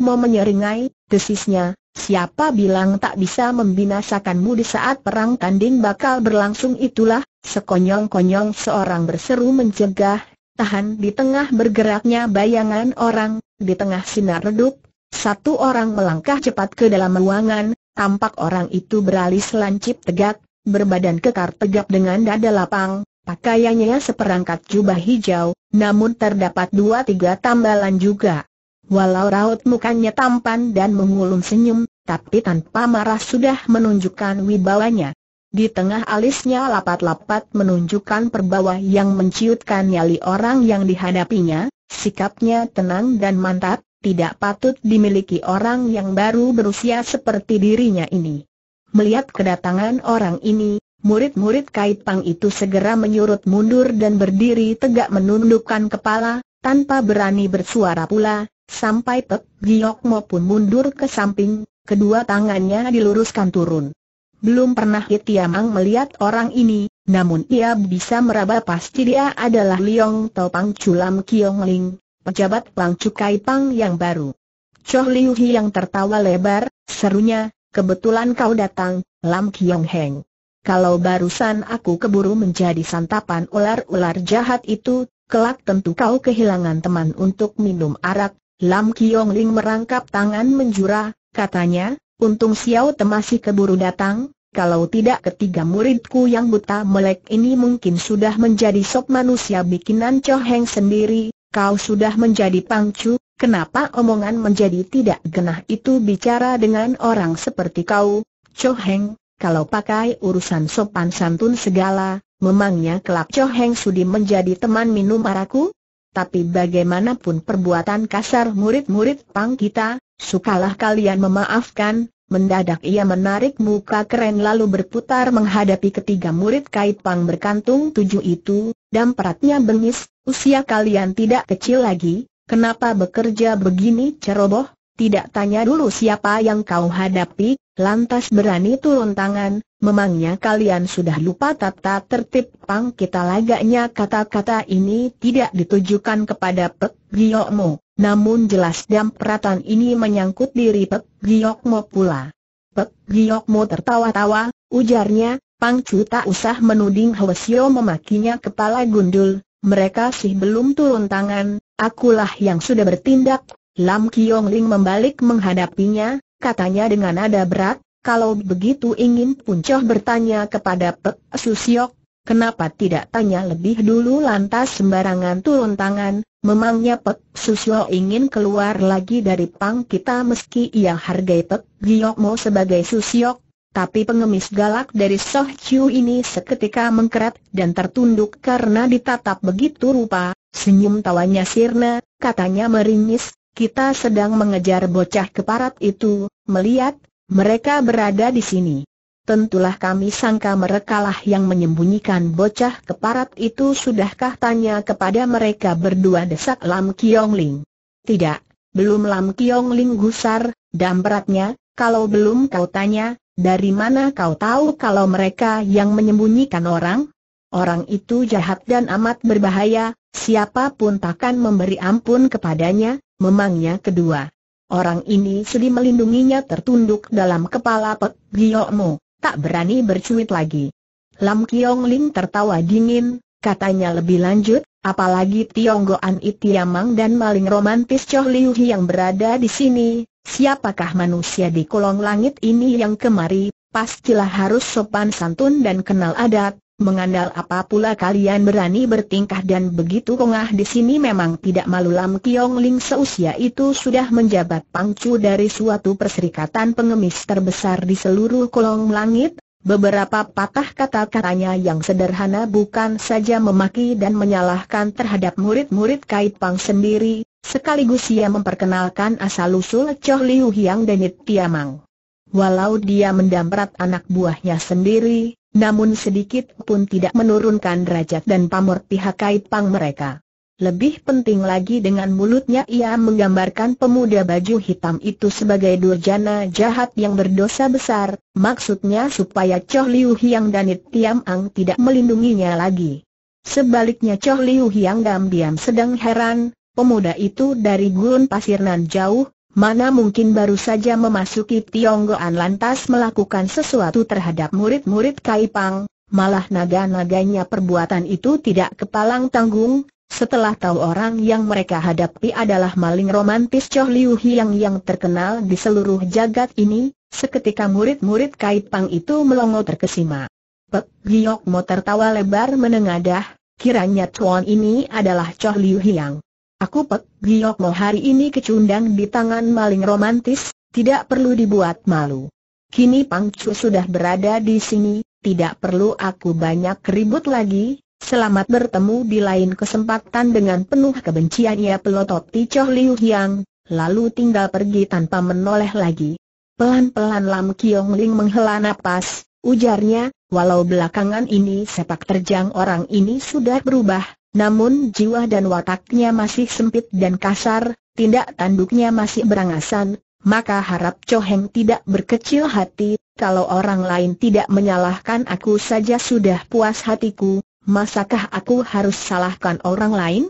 Mo menyeringai, desisnya, siapa bilang tak bisa membinasakanmu di saat perang tanding bakal berlangsung itulah, Sekonyong-konyong seorang berseru mencegah, tahan di tengah bergeraknya bayangan orang, di tengah sinar redup, satu orang melangkah cepat ke dalam ruangan, tampak orang itu beralis lancip tegak, berbadan kekar tegap dengan dada lapang, pakaiannya seperangkat jubah hijau, namun terdapat dua tiga tambalan juga. Walau raut mukanya tampan dan mengulung senyum, tapi tanpa marah sudah menunjukkan wibawanya. Di tengah alisnya lapat-lapat menunjukkan perbawa yang menciutkan nyali orang yang dihadapinya, sikapnya tenang dan mantap, tidak patut dimiliki orang yang baru berusia seperti dirinya ini. Melihat kedatangan orang ini, murid-murid Kaipang itu segera menyurut mundur dan berdiri tegak menundukkan kepala, tanpa berani bersuara pula, sampai Pek Giok maupun mundur ke samping, kedua tangannya diluruskan turun. Belum pernah Hitiamang melihat orang ini, namun ia bisa meraba pasti dia adalah Liong Topang Culam Kiong Ling, pejabat Pang Cukai Pang yang baru. Choh Liu Hi yang tertawa lebar, serunya, kebetulan kau datang, Lam Kiong Heng. Kalau barusan aku keburu menjadi santapan ular-ular jahat itu, kelak tentu kau kehilangan teman untuk minum arak, Lam Kiong Ling merangkap tangan menjura, katanya, Untung Xiao Te masih keburu datang, kalau tidak ketiga muridku yang buta melek ini mungkin sudah menjadi sop manusia bikinan Choheng sendiri, kau sudah menjadi pangcu, kenapa omongan menjadi tidak genah itu bicara dengan orang seperti kau, Choheng, kalau pakai urusan sopan santun segala, memangnya kelak Choheng sudi menjadi teman minum araku? tapi bagaimanapun perbuatan kasar murid-murid Pang kita, sukalah kalian memaafkan, mendadak ia menarik muka keren lalu berputar menghadapi ketiga murid kait Pang berkantung tujuh itu, dan peratnya bengis, usia kalian tidak kecil lagi, kenapa bekerja begini ceroboh? Tidak tanya dulu siapa yang kau hadapi, lantas berani turun tangan, Memangnya kalian sudah lupa tata tertib pang kita lagaknya kata-kata ini tidak ditujukan kepada Pek Giokmo, namun jelas dampratan ini menyangkut diri Pek Giokmo pula. Pek Giokmo tertawa-tawa, ujarnya, Pang Cu tak usah menuding Hwasyo memakinya kepala gundul, mereka sih belum turun tangan, akulah yang sudah bertindak. Lam Kiong Ling membalik menghadapinya, katanya dengan nada berat, kalau begitu ingin Puncoh bertanya kepada Pek Susiok, kenapa tidak tanya lebih dulu lantas sembarangan turun tangan, memangnya Pek Susiok ingin keluar lagi dari pang kita meski ia hargai Pek Giokmo sebagai Susiok, tapi pengemis galak dari Soh Chiu ini seketika mengkeret dan tertunduk karena ditatap begitu rupa, senyum tawanya sirna, katanya meringis, kita sedang mengejar bocah keparat itu, melihat, mereka berada di sini. Tentulah kami sangka merekalah yang menyembunyikan bocah keparat itu sudahkah tanya kepada mereka berdua desak Lam Kiong Ling. Tidak, belum Lam Kiong Ling gusar, dan beratnya, kalau belum kau tanya, dari mana kau tahu kalau mereka yang menyembunyikan orang? Orang itu jahat dan amat berbahaya, siapapun takkan memberi ampun kepadanya, memangnya kedua. Orang ini sedih melindunginya tertunduk dalam kepala Pek Giomo, tak berani bercuit lagi. Lam Kiong Ling tertawa dingin, katanya lebih lanjut, apalagi Tionggoan Itiamang dan maling romantis Choh Liu yang berada di sini, siapakah manusia di kolong langit ini yang kemari, pastilah harus sopan santun dan kenal adat, Mengandal apa pula kalian berani bertingkah dan begitu kongah di sini memang tidak malu Lam Kiong Ling seusia itu sudah menjabat pangcu dari suatu perserikatan pengemis terbesar di seluruh kolong langit, Beberapa patah kata-katanya yang sederhana bukan saja memaki dan menyalahkan terhadap murid-murid Kait Pang sendiri, sekaligus ia memperkenalkan asal-usul Choh Liu Hiang dan Tiamang. Walau dia mendamprat anak buahnya sendiri, namun sedikit pun tidak menurunkan derajat dan pamor pihak kaipang mereka. Lebih penting lagi dengan mulutnya ia menggambarkan pemuda baju hitam itu sebagai durjana jahat yang berdosa besar, maksudnya supaya Choh Liu Hiang dan It Tiam Ang tidak melindunginya lagi. Sebaliknya Choh Liu Hiang diam-diam sedang heran, pemuda itu dari gurun pasir nan jauh, Mana mungkin baru saja memasuki Tionggoan lantas melakukan sesuatu terhadap murid-murid Kaipang, malah naga-naganya perbuatan itu tidak kepalang tanggung, setelah tahu orang yang mereka hadapi adalah maling romantis Choh Liu Hiang yang terkenal di seluruh jagat ini, seketika murid-murid Kaipang itu melongo terkesima. Pek Giok Mo tertawa lebar menengadah, kiranya Chuan ini adalah Choh Liu Hiang. Aku Pek Giok Mo hari ini kecundang di tangan maling romantis, tidak perlu dibuat malu. Kini Pang Chu sudah berada di sini, tidak perlu aku banyak keribut lagi, selamat bertemu di lain kesempatan dengan penuh kebencian ia ya pelototi Choh Liu Hiang. lalu tinggal pergi tanpa menoleh lagi. Pelan-pelan Lam Kiong Ling menghela nafas, ujarnya, walau belakangan ini sepak terjang orang ini sudah berubah, namun jiwa dan wataknya masih sempit dan kasar, tindak tanduknya masih berangasan, maka harap Coheng tidak berkecil hati, kalau orang lain tidak menyalahkan aku saja sudah puas hatiku, masakah aku harus salahkan orang lain?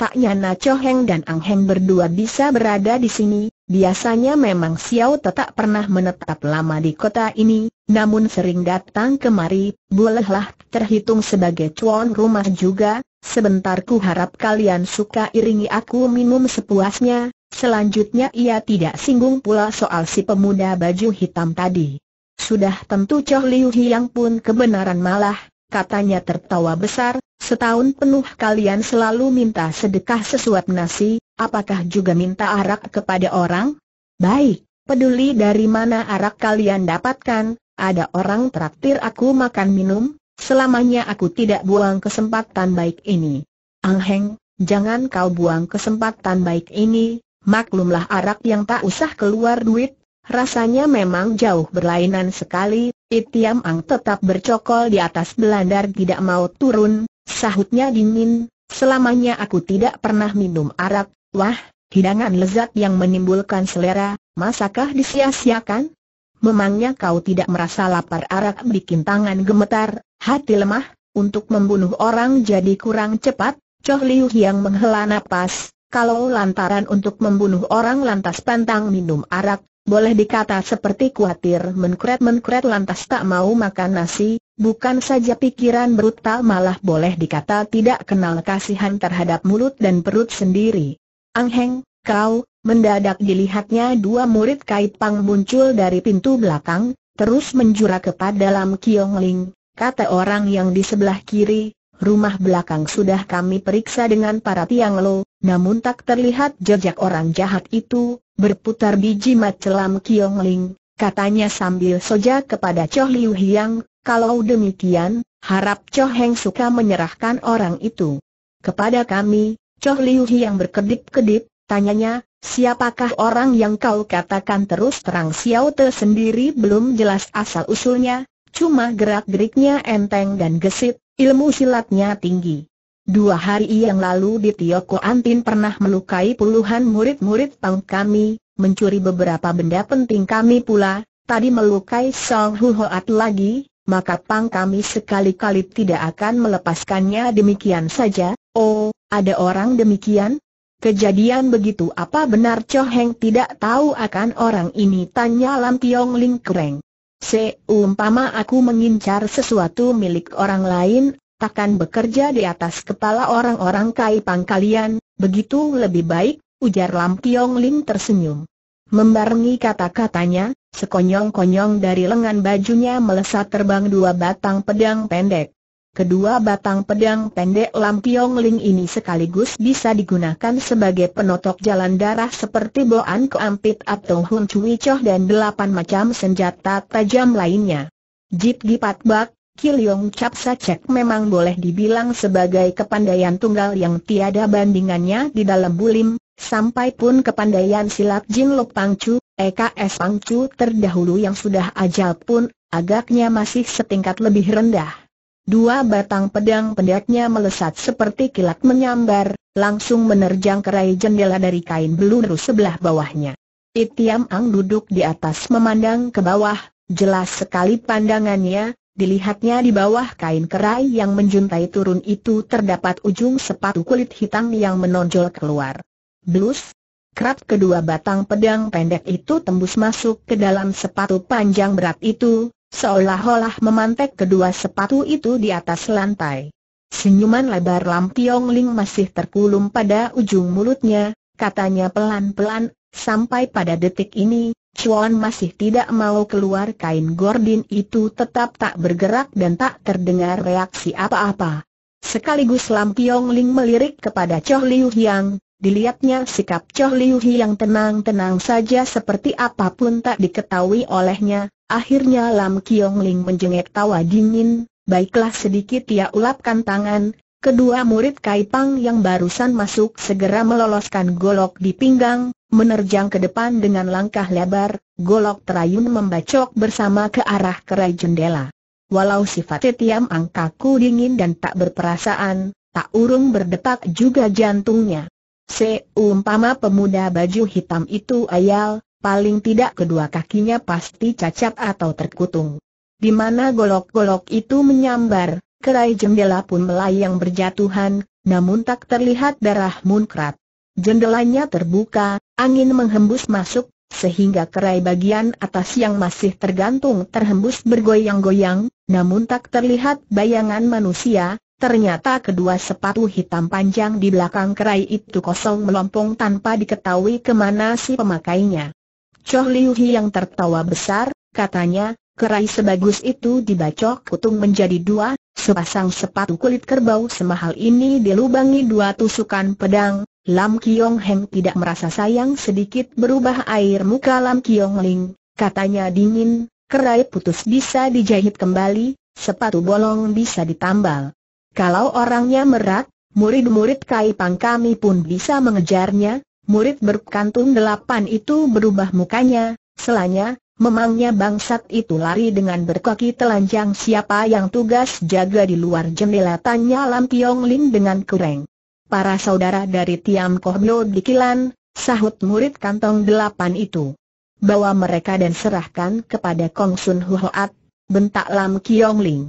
Tak nyana Coheng dan Ang Heng berdua bisa berada di sini, biasanya memang Xiao tetap pernah menetap lama di kota ini, namun sering datang kemari, bolehlah terhitung sebagai cuan rumah juga, Sebentar ku harap kalian suka iringi aku minum sepuasnya, selanjutnya ia tidak singgung pula soal si pemuda baju hitam tadi. Sudah tentu Choh Liu Hiang pun kebenaran malah, katanya tertawa besar, setahun penuh kalian selalu minta sedekah sesuap nasi, apakah juga minta arak kepada orang? Baik, peduli dari mana arak kalian dapatkan, ada orang traktir aku makan minum, Selamanya aku tidak buang kesempatan baik ini. Ang Heng, jangan kau buang kesempatan baik ini, maklumlah arak yang tak usah keluar duit, rasanya memang jauh berlainan sekali, Itiam Ang tetap bercokol di atas belandar tidak mau turun, sahutnya dingin, selamanya aku tidak pernah minum arak, wah, hidangan lezat yang menimbulkan selera, masakah disia-siakan? Memangnya kau tidak merasa lapar arak bikin tangan gemetar, hati lemah, untuk membunuh orang jadi kurang cepat? Choh Liu yang menghela nafas. kalau lantaran untuk membunuh orang lantas pantang minum arak, boleh dikata seperti khawatir menkret-menkret lantas tak mau makan nasi, bukan saja pikiran brutal malah boleh dikata tidak kenal kasihan terhadap mulut dan perut sendiri. Ang Heng, kau, Mendadak dilihatnya dua murid Kaipang muncul dari pintu belakang, terus menjura kepada dalam Kiong Ling, kata orang yang di sebelah kiri, rumah belakang sudah kami periksa dengan para tiang lo, namun tak terlihat jejak orang jahat itu, berputar biji macelam celam Ling, katanya sambil soja kepada Choh Liu Hiang, kalau demikian, harap Choh Heng suka menyerahkan orang itu. Kepada kami, Choh Liu Hiang berkedip-kedip, tanyanya, Siapakah orang yang kau katakan terus terang Xiao Te sendiri belum jelas asal-usulnya, cuma gerak-geriknya enteng dan gesit, ilmu silatnya tinggi. Dua hari yang lalu di Tioko Antin pernah melukai puluhan murid-murid pang kami, mencuri beberapa benda penting kami pula, tadi melukai Song Hoat lagi, maka pang kami sekali-kali tidak akan melepaskannya demikian saja, oh, ada orang demikian, Kejadian begitu apa benar Cho Heng tidak tahu akan orang ini tanya Lam Tiong Ling Kereng. Seumpama aku mengincar sesuatu milik orang lain, takkan bekerja di atas kepala orang-orang kai pangkalian, begitu lebih baik, ujar Lam Tiong Ling tersenyum. Membarengi kata-katanya, sekonyong-konyong dari lengan bajunya melesat terbang dua batang pedang pendek. Kedua batang pedang pendek Lam Piong Ling ini sekaligus bisa digunakan sebagai penotok jalan darah seperti Boan Keampit atau Hun Cui Choh dan delapan macam senjata tajam lainnya. Jit Gipat Bak, Kiliong Chap Sacek memang boleh dibilang sebagai kepandaian tunggal yang tiada bandingannya di dalam bulim, sampai pun kepandaian silat Jin Lok Chu, EKS Chu terdahulu yang sudah ajal pun, agaknya masih setingkat lebih rendah. Dua batang pedang pendeknya melesat seperti kilat menyambar, langsung menerjang kerai jendela dari kain beluru sebelah bawahnya. Itiam Ang duduk di atas memandang ke bawah, jelas sekali pandangannya, dilihatnya di bawah kain kerai yang menjuntai turun itu terdapat ujung sepatu kulit hitam yang menonjol keluar. Blus, Kerap kedua batang pedang pendek itu tembus masuk ke dalam sepatu panjang berat itu, seolah-olah memantek kedua sepatu itu di atas lantai. Senyuman lebar Lam Tiong Ling masih terkulum pada ujung mulutnya, katanya pelan-pelan, sampai pada detik ini, Chuan masih tidak mau keluar kain gordin itu tetap tak bergerak dan tak terdengar reaksi apa-apa. Sekaligus Lam Tiong Ling melirik kepada Choh Liu Yang, Dilihatnya sikap Choh Liu Hi yang tenang-tenang saja seperti apapun tak diketahui olehnya, akhirnya Lam Kiong Ling menjengek tawa dingin, baiklah sedikit ia ya, ulapkan tangan, kedua murid Kaipang yang barusan masuk segera meloloskan golok di pinggang, menerjang ke depan dengan langkah lebar, golok terayun membacok bersama ke arah kerai jendela. Walau sifatnya tiam angkaku dingin dan tak berperasaan, tak urung berdetak juga jantungnya. Seumpama pemuda baju hitam itu ayal, paling tidak kedua kakinya pasti cacat atau terkutung. Di mana golok-golok itu menyambar, kerai jendela pun melayang berjatuhan, namun tak terlihat darah munkrat. Jendelanya terbuka, angin menghembus masuk, sehingga kerai bagian atas yang masih tergantung terhembus bergoyang-goyang, namun tak terlihat bayangan manusia, Ternyata kedua sepatu hitam panjang di belakang kerai itu kosong melompong tanpa diketahui kemana si pemakainya. Choh Liu Hi yang tertawa besar, katanya, kerai sebagus itu dibacok kutung menjadi dua, sepasang sepatu kulit kerbau semahal ini dilubangi dua tusukan pedang. Lam Kiong Heng tidak merasa sayang sedikit berubah air muka Lam Kiong Ling, katanya dingin, kerai putus bisa dijahit kembali, sepatu bolong bisa ditambal. Kalau orangnya merak, murid-murid Kaipang kami pun bisa mengejarnya, murid berkantung delapan itu berubah mukanya, selanya, memangnya bangsat itu lari dengan berkaki telanjang siapa yang tugas jaga di luar jendela tanya Lam Tiong Lin dengan kureng. Para saudara dari Tiam Koh Bio dikilan, sahut murid kantong delapan itu. Bawa mereka dan serahkan kepada Kong Sun Hoat, bentak Lam Kiong Ling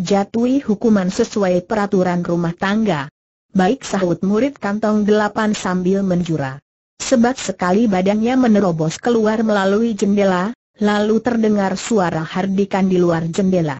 jatuhi hukuman sesuai peraturan rumah tangga. Baik sahut murid kantong delapan sambil menjura. Sebab sekali badannya menerobos keluar melalui jendela, lalu terdengar suara hardikan di luar jendela.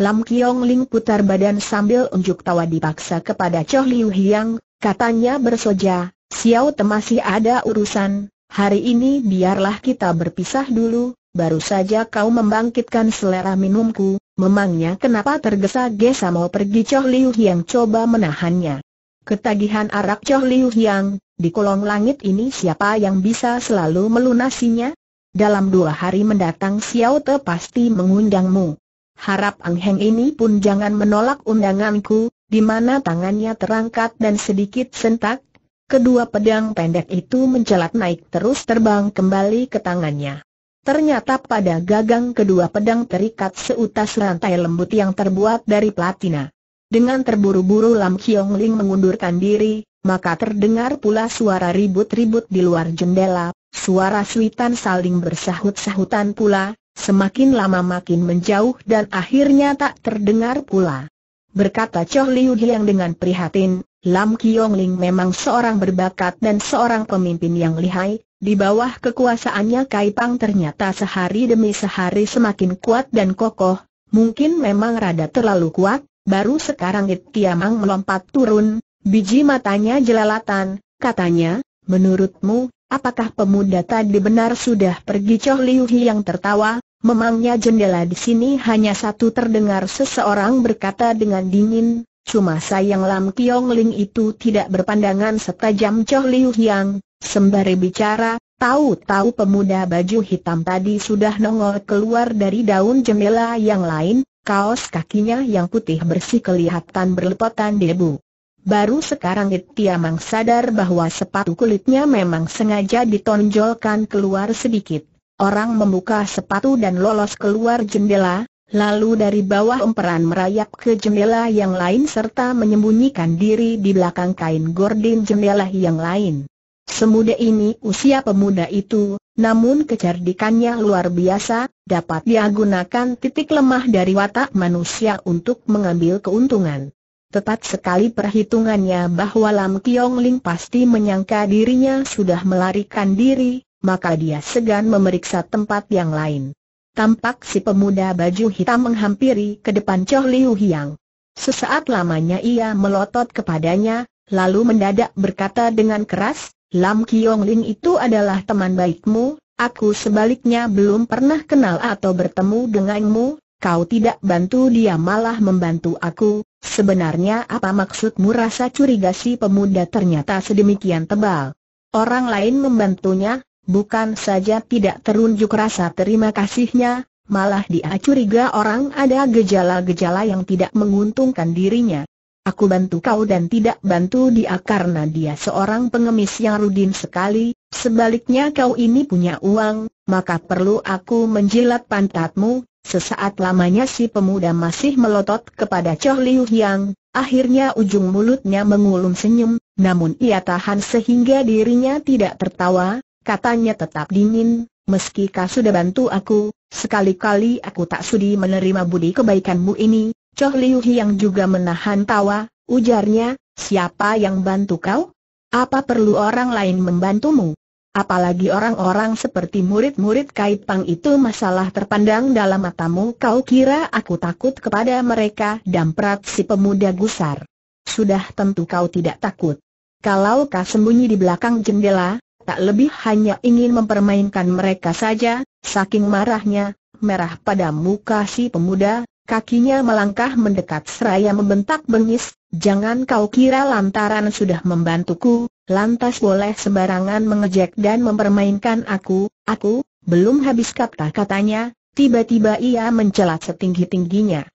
Lam Kiong Ling putar badan sambil unjuk tawa dipaksa kepada Choh Liu Hiang, katanya bersoja, Xiao Te masih ada urusan, hari ini biarlah kita berpisah dulu, baru saja kau membangkitkan selera minumku, Memangnya kenapa tergesa-gesa mau pergi Choh Liu yang coba menahannya. Ketagihan arak Choh Liu yang, di kolong langit ini siapa yang bisa selalu melunasinya? Dalam dua hari mendatang Xiao Te pasti mengundangmu. Harap Ang Heng ini pun jangan menolak undanganku, di mana tangannya terangkat dan sedikit sentak, kedua pedang pendek itu mencelat naik terus terbang kembali ke tangannya. Ternyata pada gagang kedua pedang terikat seutas rantai lembut yang terbuat dari platina. Dengan terburu-buru Lam Kiong Ling mengundurkan diri, maka terdengar pula suara ribut-ribut di luar jendela, suara suitan saling bersahut-sahutan pula, semakin lama makin menjauh dan akhirnya tak terdengar pula. Berkata Choh Liu yang dengan prihatin, Lam Kiong Ling memang seorang berbakat dan seorang pemimpin yang lihai, di bawah kekuasaannya Kaipang ternyata sehari demi sehari semakin kuat dan kokoh, mungkin memang rada terlalu kuat, baru sekarang It Kiamang melompat turun, biji matanya jelalatan, katanya, menurutmu, apakah pemuda tadi benar sudah pergi Choh Liu yang tertawa, memangnya jendela di sini hanya satu terdengar seseorang berkata dengan dingin, Cuma sayang Lam Kiong Ling itu tidak berpandangan setajam Choh Liu Yang, Sembari bicara, tahu-tahu pemuda baju hitam tadi sudah nongol keluar dari daun jendela yang lain, kaos kakinya yang putih bersih kelihatan berlepotan debu. Baru sekarang Itia Mang sadar bahwa sepatu kulitnya memang sengaja ditonjolkan keluar sedikit. Orang membuka sepatu dan lolos keluar jendela, lalu dari bawah emperan merayap ke jendela yang lain serta menyembunyikan diri di belakang kain gordin jendela yang lain. Semuda ini usia pemuda itu, namun kecerdikannya luar biasa, dapat dia gunakan titik lemah dari watak manusia untuk mengambil keuntungan. Tepat sekali perhitungannya bahwa Lam Kiong Ling pasti menyangka dirinya sudah melarikan diri, maka dia segan memeriksa tempat yang lain. Tampak si pemuda baju hitam menghampiri ke depan Choh Liu Hiang. Sesaat lamanya ia melotot kepadanya, lalu mendadak berkata dengan keras, Lam Kiong Lin itu adalah teman baikmu, aku sebaliknya belum pernah kenal atau bertemu denganmu, kau tidak bantu dia malah membantu aku, sebenarnya apa maksudmu rasa curiga si pemuda ternyata sedemikian tebal. Orang lain membantunya, bukan saja tidak terunjuk rasa terima kasihnya, malah dia curiga orang ada gejala-gejala yang tidak menguntungkan dirinya. Aku bantu kau dan tidak bantu dia karena dia seorang pengemis yang rudin sekali, sebaliknya kau ini punya uang, maka perlu aku menjilat pantatmu, sesaat lamanya si pemuda masih melotot kepada Choh Liu Yang, akhirnya ujung mulutnya mengulum senyum, namun ia tahan sehingga dirinya tidak tertawa, katanya tetap dingin, meski kau sudah bantu aku, sekali-kali aku tak sudi menerima budi kebaikanmu ini, Choh Liu yang juga menahan tawa, ujarnya, siapa yang bantu kau? Apa perlu orang lain membantumu? Apalagi orang-orang seperti murid-murid Kaipang itu masalah terpandang dalam matamu kau kira aku takut kepada mereka damprat si pemuda gusar. Sudah tentu kau tidak takut. Kalau kau sembunyi di belakang jendela, tak lebih hanya ingin mempermainkan mereka saja, saking marahnya, merah pada muka si pemuda, Kakinya melangkah mendekat seraya membentak bengis, jangan kau kira lantaran sudah membantuku, lantas boleh sembarangan mengejek dan mempermainkan aku, aku, belum habis kata-katanya, tiba-tiba ia mencelat setinggi-tingginya.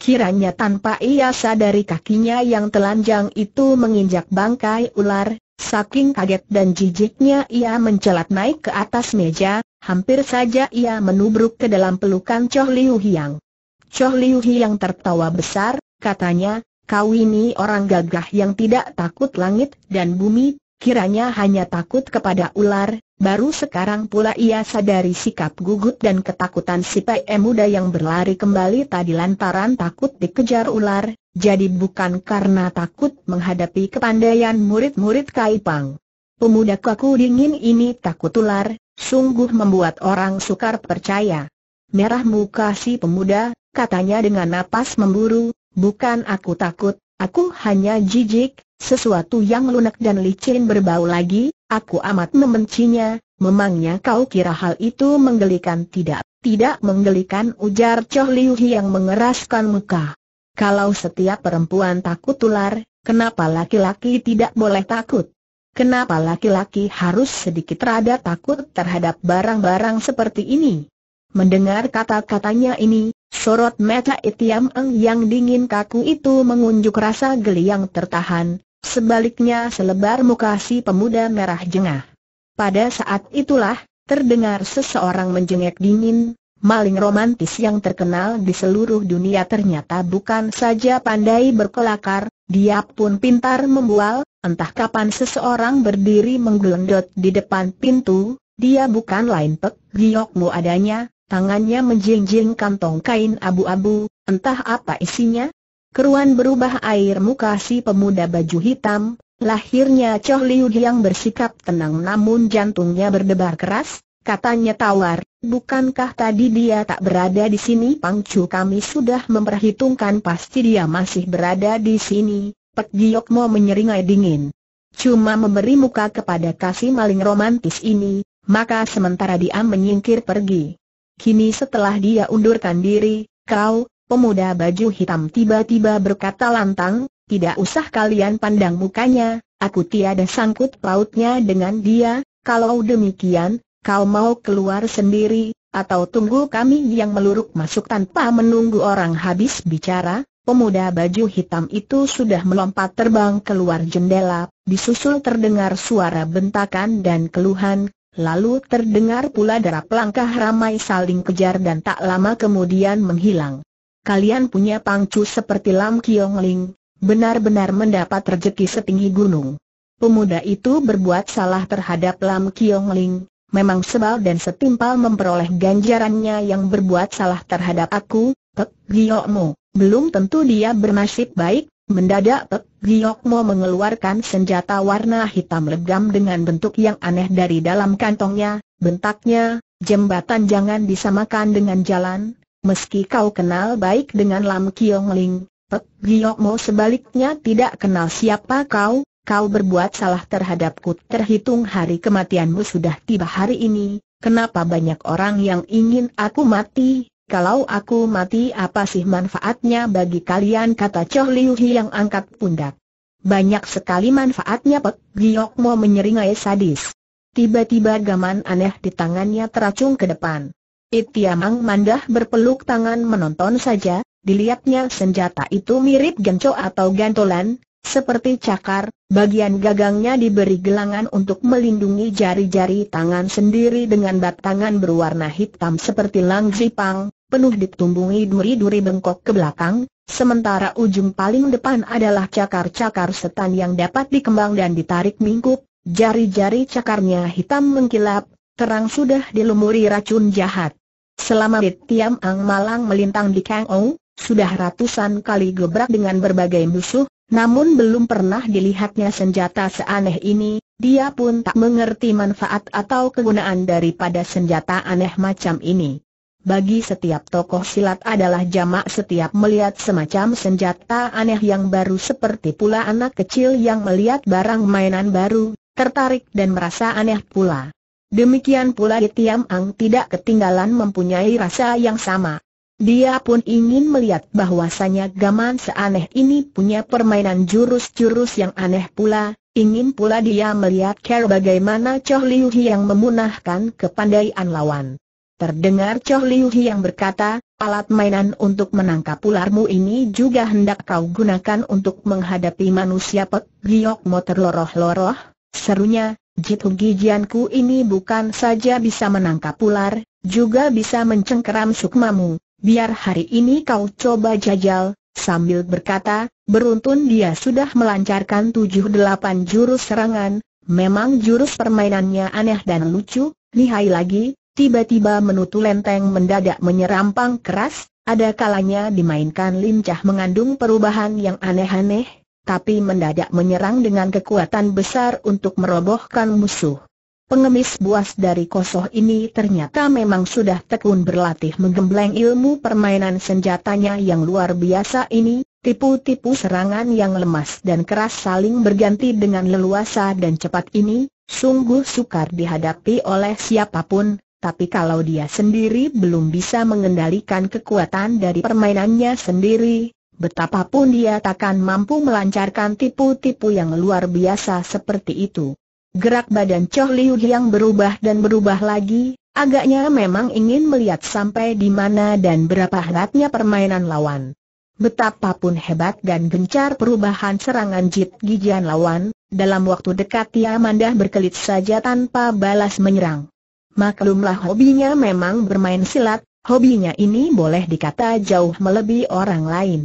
Kiranya tanpa ia sadari kakinya yang telanjang itu menginjak bangkai ular, saking kaget dan jijiknya ia mencelat naik ke atas meja, hampir saja ia menubruk ke dalam pelukan Choh Liu Hiang. Choh Liu yang tertawa besar, katanya, kau ini orang gagah yang tidak takut langit dan bumi, kiranya hanya takut kepada ular, baru sekarang pula ia sadari sikap gugut dan ketakutan si PM muda yang berlari kembali tadi lantaran takut dikejar ular, jadi bukan karena takut menghadapi kepandaian murid-murid Kaipang. Pemuda kaku dingin ini takut ular, sungguh membuat orang sukar percaya. Merah muka si pemuda, katanya dengan napas memburu, bukan aku takut, aku hanya jijik, sesuatu yang lunak dan licin berbau lagi, aku amat membencinya, memangnya kau kira hal itu menggelikan tidak? Tidak menggelikan ujar Choh Liu yang mengeraskan muka. Kalau setiap perempuan takut ular, kenapa laki-laki tidak boleh takut? Kenapa laki-laki harus sedikit rada takut terhadap barang-barang seperti ini? Mendengar kata-katanya ini, Sorot mata Itiam Eng yang dingin kaku itu mengunjuk rasa geli yang tertahan, sebaliknya selebar muka si pemuda merah jengah. Pada saat itulah, terdengar seseorang menjengek dingin, maling romantis yang terkenal di seluruh dunia ternyata bukan saja pandai berkelakar, dia pun pintar membual, entah kapan seseorang berdiri menggelendot di depan pintu, dia bukan lain Pek giokmu adanya, tangannya menjinjing kantong kain abu-abu, entah apa isinya. Keruan berubah air muka si pemuda baju hitam, lahirnya Choh Liu yang bersikap tenang namun jantungnya berdebar keras, katanya tawar, bukankah tadi dia tak berada di sini Pangcu kami sudah memperhitungkan pasti dia masih berada di sini, Pek Giok mau menyeringai dingin. Cuma memberi muka kepada kasih maling romantis ini, maka sementara dia menyingkir pergi. Kini setelah dia undurkan diri, kau, pemuda baju hitam tiba-tiba berkata lantang, tidak usah kalian pandang mukanya, aku tiada sangkut pautnya dengan dia, kalau demikian, kau mau keluar sendiri, atau tunggu kami yang meluruk masuk tanpa menunggu orang habis bicara? Pemuda baju hitam itu sudah melompat terbang keluar jendela, disusul terdengar suara bentakan dan keluhan, Lalu terdengar pula derap langkah ramai saling kejar dan tak lama kemudian menghilang. Kalian punya pangcu seperti Lam Kiong Ling, benar-benar mendapat rejeki setinggi gunung. Pemuda itu berbuat salah terhadap Lam Kiong Ling, memang sebal dan setimpal memperoleh ganjarannya yang berbuat salah terhadap aku, Pek Belum tentu dia bernasib baik, Mendadak Pek Giokmo mengeluarkan senjata warna hitam legam dengan bentuk yang aneh dari dalam kantongnya, bentaknya, jembatan jangan disamakan dengan jalan, meski kau kenal baik dengan Lam Kiong Ling, Pek Giokmo sebaliknya tidak kenal siapa kau, kau berbuat salah terhadapku terhitung hari kematianmu sudah tiba hari ini, kenapa banyak orang yang ingin aku mati, kalau aku mati apa sih manfaatnya bagi kalian kata Choh Liu Hi yang angkat pundak. Banyak sekali manfaatnya Pek Giyok Mo menyeringai sadis. Tiba-tiba gaman aneh di tangannya teracung ke depan. Itiamang Mandah berpeluk tangan menonton saja, dilihatnya senjata itu mirip genco atau gantolan, seperti cakar, bagian gagangnya diberi gelangan untuk melindungi jari-jari tangan sendiri dengan batangan berwarna hitam seperti langzipang, penuh ditumbungi duri-duri bengkok ke belakang, sementara ujung paling depan adalah cakar-cakar setan yang dapat dikembang dan ditarik mingkup, jari-jari cakarnya hitam mengkilap, terang sudah dilumuri racun jahat. Selama Tiam Ang Malang melintang di Kang Ou, sudah ratusan kali gebrak dengan berbagai musuh, namun belum pernah dilihatnya senjata seaneh ini, dia pun tak mengerti manfaat atau kegunaan daripada senjata aneh macam ini. Bagi setiap tokoh silat adalah jamak setiap melihat semacam senjata aneh yang baru seperti pula anak kecil yang melihat barang mainan baru, tertarik dan merasa aneh pula. Demikian pula Itiam Ang tidak ketinggalan mempunyai rasa yang sama. Dia pun ingin melihat bahwasanya gaman seaneh ini punya permainan jurus-jurus yang aneh pula, ingin pula dia melihat cara bagaimana Choh Liu yang memunahkan kepandaian lawan. Terdengar Choh Liu yang berkata, alat mainan untuk menangkap ularmu ini juga hendak kau gunakan untuk menghadapi manusia pek giok motor loroh-loroh, serunya, jitu gijianku ini bukan saja bisa menangkap ular, juga bisa mencengkeram sukmamu biar hari ini kau coba jajal, sambil berkata, beruntun dia sudah melancarkan tujuh delapan jurus serangan, memang jurus permainannya aneh dan lucu, lihai lagi, tiba-tiba menutu lenteng mendadak menyerampang keras, ada kalanya dimainkan lincah mengandung perubahan yang aneh-aneh, tapi mendadak menyerang dengan kekuatan besar untuk merobohkan musuh. Pengemis buas dari Kosoh ini ternyata memang sudah tekun berlatih menggembleng ilmu permainan senjatanya yang luar biasa ini, tipu-tipu serangan yang lemas dan keras saling berganti dengan leluasa dan cepat ini, sungguh sukar dihadapi oleh siapapun, tapi kalau dia sendiri belum bisa mengendalikan kekuatan dari permainannya sendiri, betapapun dia takkan mampu melancarkan tipu-tipu yang luar biasa seperti itu. Gerak badan Choh Liu yang berubah dan berubah lagi, agaknya memang ingin melihat sampai di mana dan berapa hebatnya permainan lawan. Betapapun hebat dan gencar perubahan serangan Jit Gijian lawan, dalam waktu dekat ia Mandah berkelit saja tanpa balas menyerang. Maklumlah hobinya memang bermain silat, hobinya ini boleh dikata jauh melebihi orang lain.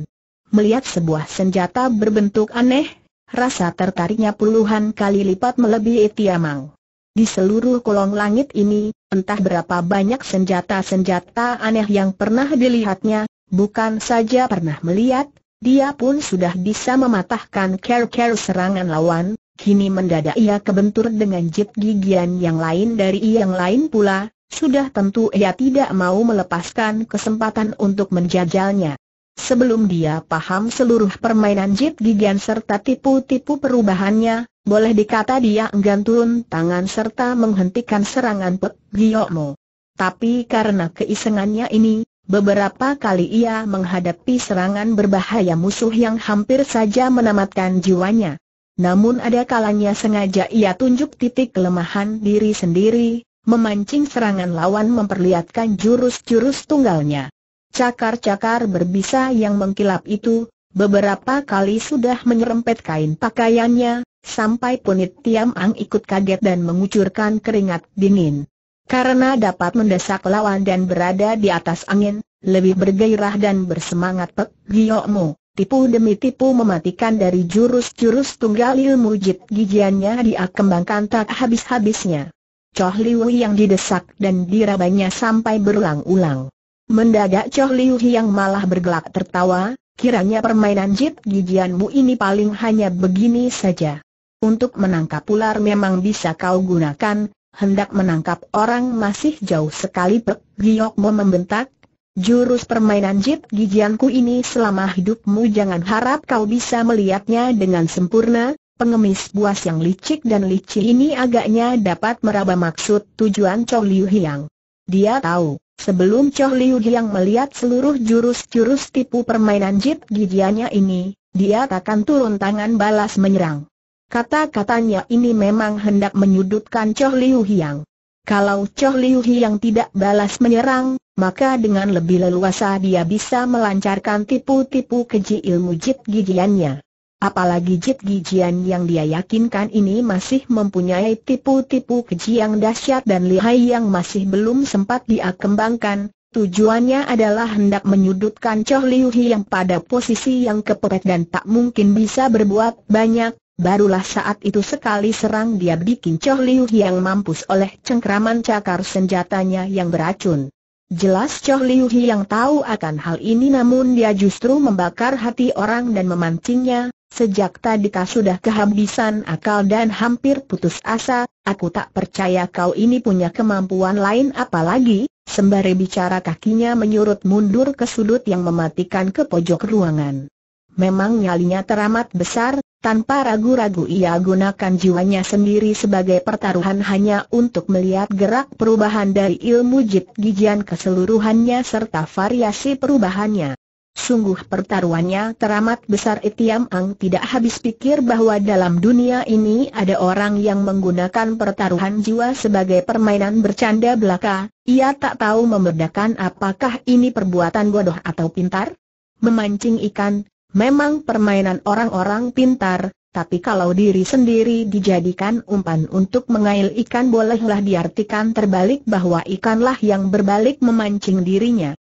Melihat sebuah senjata berbentuk aneh, rasa tertariknya puluhan kali lipat melebihi Tiamang. Di seluruh kolong langit ini, entah berapa banyak senjata-senjata aneh yang pernah dilihatnya, bukan saja pernah melihat, dia pun sudah bisa mematahkan ker-ker serangan lawan, kini mendadak ia kebentur dengan jip gigian yang lain dari yang lain pula, sudah tentu ia tidak mau melepaskan kesempatan untuk menjajalnya. Sebelum dia paham seluruh permainan Jit Gigan serta tipu-tipu perubahannya, boleh dikata dia enggan turun tangan serta menghentikan serangan Pek Giyokmo. Tapi karena keisengannya ini, beberapa kali ia menghadapi serangan berbahaya musuh yang hampir saja menamatkan jiwanya. Namun ada kalanya sengaja ia tunjuk titik kelemahan diri sendiri, memancing serangan lawan memperlihatkan jurus-jurus tunggalnya. Cakar-cakar berbisa yang mengkilap itu, beberapa kali sudah menyerempet kain pakaiannya, sampai punit Tiam Ang ikut kaget dan mengucurkan keringat dingin. Karena dapat mendesak lawan dan berada di atas angin, lebih bergairah dan bersemangat Pek Giyokmu, tipu demi tipu mematikan dari jurus-jurus tunggal ilmu jit gigiannya dia kembangkan tak habis-habisnya. Choh Liu yang didesak dan dirabanya sampai berulang-ulang. Mendadak Choh Liu Hiang malah bergelak tertawa, kiranya permainan jit gigianmu ini paling hanya begini saja. Untuk menangkap ular memang bisa kau gunakan, hendak menangkap orang masih jauh sekali Pek Giok Mo membentak. Jurus permainan jit gigianku ini selama hidupmu jangan harap kau bisa melihatnya dengan sempurna, pengemis buas yang licik dan licik ini agaknya dapat meraba maksud tujuan Chow Liu Hiang. Dia tahu Sebelum Choh Liu Giang melihat seluruh jurus-jurus tipu permainan jip gigiannya ini, dia takkan turun tangan balas menyerang. Kata-katanya ini memang hendak menyudutkan Choh Liu Hiang. Kalau Choh Liu Hiang tidak balas menyerang, maka dengan lebih leluasa dia bisa melancarkan tipu-tipu keji ilmu jip gigiannya. Apalagi Jit Gijian yang dia yakinkan ini masih mempunyai tipu-tipu keji yang dahsyat dan lihai yang masih belum sempat dia kembangkan. Tujuannya adalah hendak menyudutkan Choh Liu Hi yang pada posisi yang kepepet dan tak mungkin bisa berbuat banyak, Barulah saat itu sekali serang dia bikin Choh Liu yang mampus oleh cengkraman cakar senjatanya yang beracun. Jelas Choh Liu yang tahu akan hal ini namun dia justru membakar hati orang dan memancingnya, Sejak tadi kau sudah kehabisan akal dan hampir putus asa, aku tak percaya kau ini punya kemampuan lain apalagi, sembari bicara kakinya menyurut mundur ke sudut yang mematikan ke pojok ruangan. Memang nyalinya teramat besar, tanpa ragu-ragu ia gunakan jiwanya sendiri sebagai pertaruhan hanya untuk melihat gerak perubahan dari ilmu jip gijian keseluruhannya serta variasi perubahannya. Sungguh pertaruhannya teramat besar Itiam Ang tidak habis pikir bahwa dalam dunia ini ada orang yang menggunakan pertaruhan jiwa sebagai permainan bercanda belaka, ia tak tahu membedakan apakah ini perbuatan bodoh atau pintar. Memancing ikan, memang permainan orang-orang pintar, tapi kalau diri sendiri dijadikan umpan untuk mengail ikan bolehlah diartikan terbalik bahwa ikanlah yang berbalik memancing dirinya.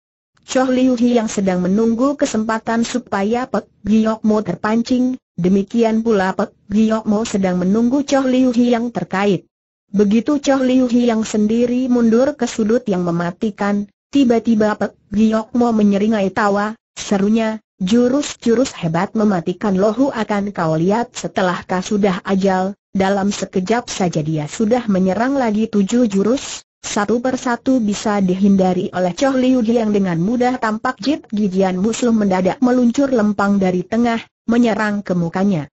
Choh Liu Hi yang sedang menunggu kesempatan supaya Pek Giyok Mo terpancing, demikian pula Pek Giyok Mo sedang menunggu Choh Liu Hi yang terkait. Begitu Choh Liu Hi yang sendiri mundur ke sudut yang mematikan, tiba-tiba Pek Giyok Mo menyeringai tawa, serunya, Jurus-jurus hebat mematikan lohu akan kau lihat setelah kau sudah ajal, dalam sekejap saja dia sudah menyerang lagi tujuh jurus, satu persatu bisa dihindari oleh Choh Liu yang dengan mudah tampak jit Gijian musuh mendadak meluncur lempang dari tengah, menyerang ke mukanya.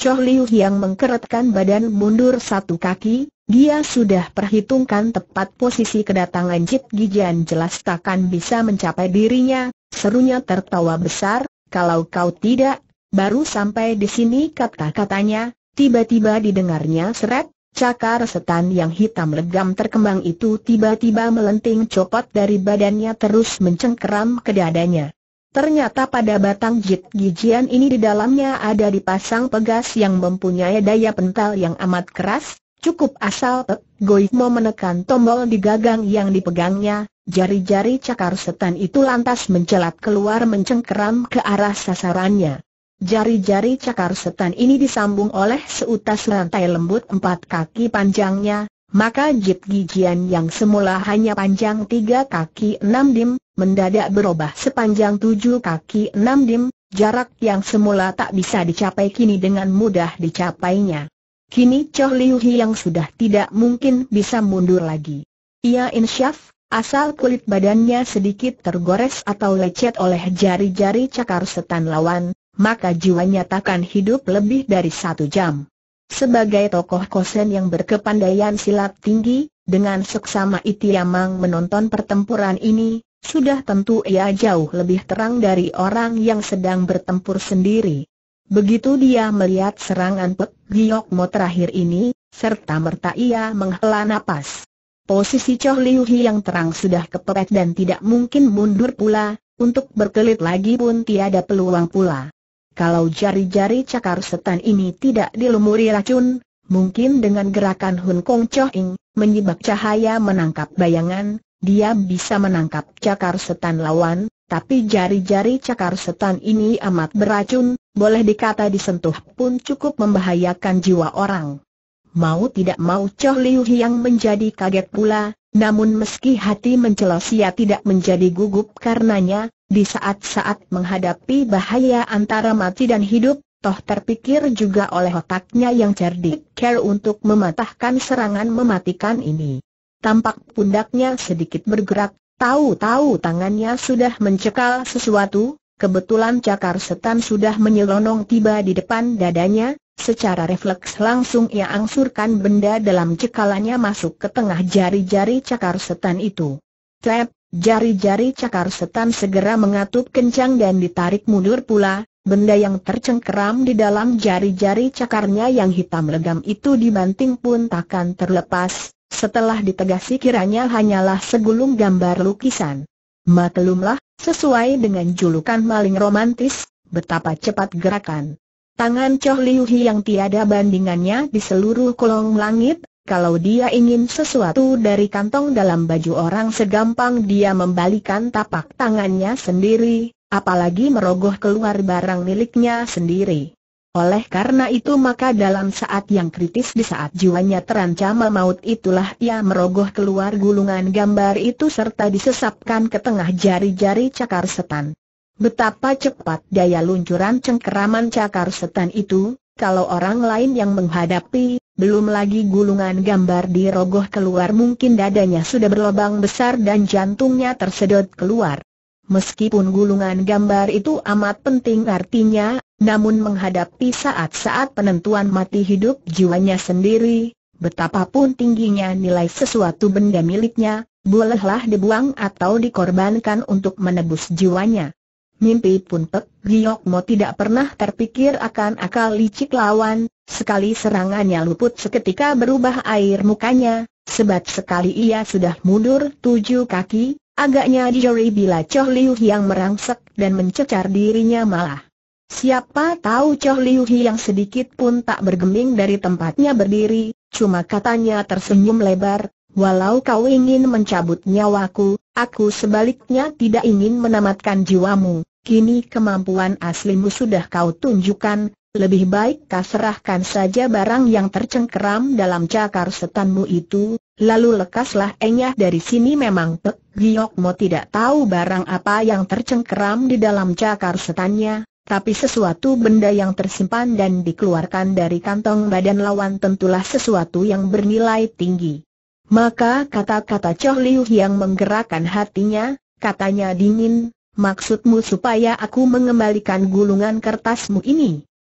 Choh Liu yang mengkeretkan badan mundur satu kaki, dia sudah perhitungkan tepat posisi kedatangan Jit Gijian jelas takkan bisa mencapai dirinya, serunya tertawa besar, kalau kau tidak, baru sampai di sini kata-katanya, tiba-tiba didengarnya seret, Cakar setan yang hitam legam terkembang itu tiba-tiba melenting copot dari badannya terus mencengkeram ke dadanya. Ternyata pada batang jit gijian ini di dalamnya ada dipasang pegas yang mempunyai daya pental yang amat keras, cukup asal Pek Goikmo menekan tombol di gagang yang dipegangnya, jari-jari cakar setan itu lantas mencelat keluar mencengkeram ke arah sasarannya. Jari-jari cakar setan ini disambung oleh seutas rantai lembut empat kaki panjangnya, maka jip gijian yang semula hanya panjang tiga kaki enam dim, mendadak berubah sepanjang tujuh kaki enam dim, jarak yang semula tak bisa dicapai kini dengan mudah dicapainya. Kini Choh Liu yang sudah tidak mungkin bisa mundur lagi. Ia insyaf, Asal kulit badannya sedikit tergores atau lecet oleh jari-jari cakar setan lawan, maka jiwanya takkan hidup lebih dari satu jam. Sebagai tokoh kosen yang berkepandaian silat tinggi, dengan seksama Itiamang menonton pertempuran ini, sudah tentu ia jauh lebih terang dari orang yang sedang bertempur sendiri. Begitu dia melihat serangan Pek Giok Mo terakhir ini, serta merta ia menghela napas. Posisi Choh Liu Hi yang terang sudah kepepet dan tidak mungkin mundur pula, untuk berkelit lagi pun tiada peluang pula. Kalau jari-jari cakar setan ini tidak dilumuri racun, mungkin dengan gerakan Hun Kong Ing, menyibak cahaya menangkap bayangan, dia bisa menangkap cakar setan lawan, tapi jari-jari cakar setan ini amat beracun, boleh dikata disentuh pun cukup membahayakan jiwa orang. Mau tidak mau Choh Liu Hiang menjadi kaget pula, namun meski hati mencelos ia tidak menjadi gugup karenanya, di saat-saat menghadapi bahaya antara mati dan hidup, toh terpikir juga oleh otaknya yang cerdik care untuk mematahkan serangan mematikan ini. Tampak pundaknya sedikit bergerak, tahu-tahu tangannya sudah mencekal sesuatu, kebetulan cakar setan sudah menyelonong tiba di depan dadanya, Secara refleks langsung ia angsurkan benda dalam cekalannya masuk ke tengah jari-jari cakar setan itu. Tep, jari-jari cakar setan segera mengatup kencang dan ditarik mundur pula, Benda yang tercengkeram di dalam jari-jari cakarnya yang hitam legam itu dibanting pun takkan terlepas, setelah ditegasi kiranya hanyalah segulung gambar lukisan. Maklumlah, sesuai dengan julukan maling romantis, betapa cepat gerakan Tangan Choh Liu Hi yang tiada bandingannya di seluruh kolong langit, kalau dia ingin sesuatu dari kantong dalam baju orang segampang dia membalikan tapak tangannya sendiri, apalagi merogoh keluar barang miliknya sendiri. Oleh karena itu maka dalam saat yang kritis di saat jiwanya terancam maut itulah ia merogoh keluar gulungan gambar itu serta disesapkan ke tengah jari-jari cakar setan. Betapa cepat daya luncuran cengkeraman cakar setan itu, kalau orang lain yang menghadapi, belum lagi gulungan gambar dirogoh keluar mungkin dadanya sudah berlobang besar dan jantungnya tersedot keluar. Meskipun gulungan gambar itu amat penting artinya, namun menghadapi saat-saat penentuan mati hidup jiwanya sendiri, betapapun tingginya nilai sesuatu benda miliknya, bolehlah dibuang atau dikorbankan untuk menebus jiwanya. Mimpi pun Pek Giyok Mo tidak pernah terpikir akan akal licik lawan, sekali serangannya luput seketika berubah air mukanya, Sebab sekali ia sudah mundur tujuh kaki, agaknya dijori bila Choh Liu yang merangsek dan mencecar dirinya malah. Siapa tahu Choh Liu yang sedikit pun tak bergeming dari tempatnya berdiri, cuma katanya tersenyum lebar, walau kau ingin mencabut nyawaku, Aku sebaliknya tidak ingin menamatkan jiwamu, kini kemampuan aslimu sudah kau tunjukkan, lebih baik kau serahkan saja barang yang tercengkeram dalam cakar setanmu itu, lalu lekaslah enyah dari sini memang Giok Mo tidak tahu barang apa yang tercengkeram di dalam cakar setannya, tapi sesuatu benda yang tersimpan dan dikeluarkan dari kantong badan lawan tentulah sesuatu yang bernilai tinggi. Maka kata-kata Choh Liu yang menggerakkan hatinya, katanya dingin, maksudmu supaya aku mengembalikan gulungan kertasmu ini?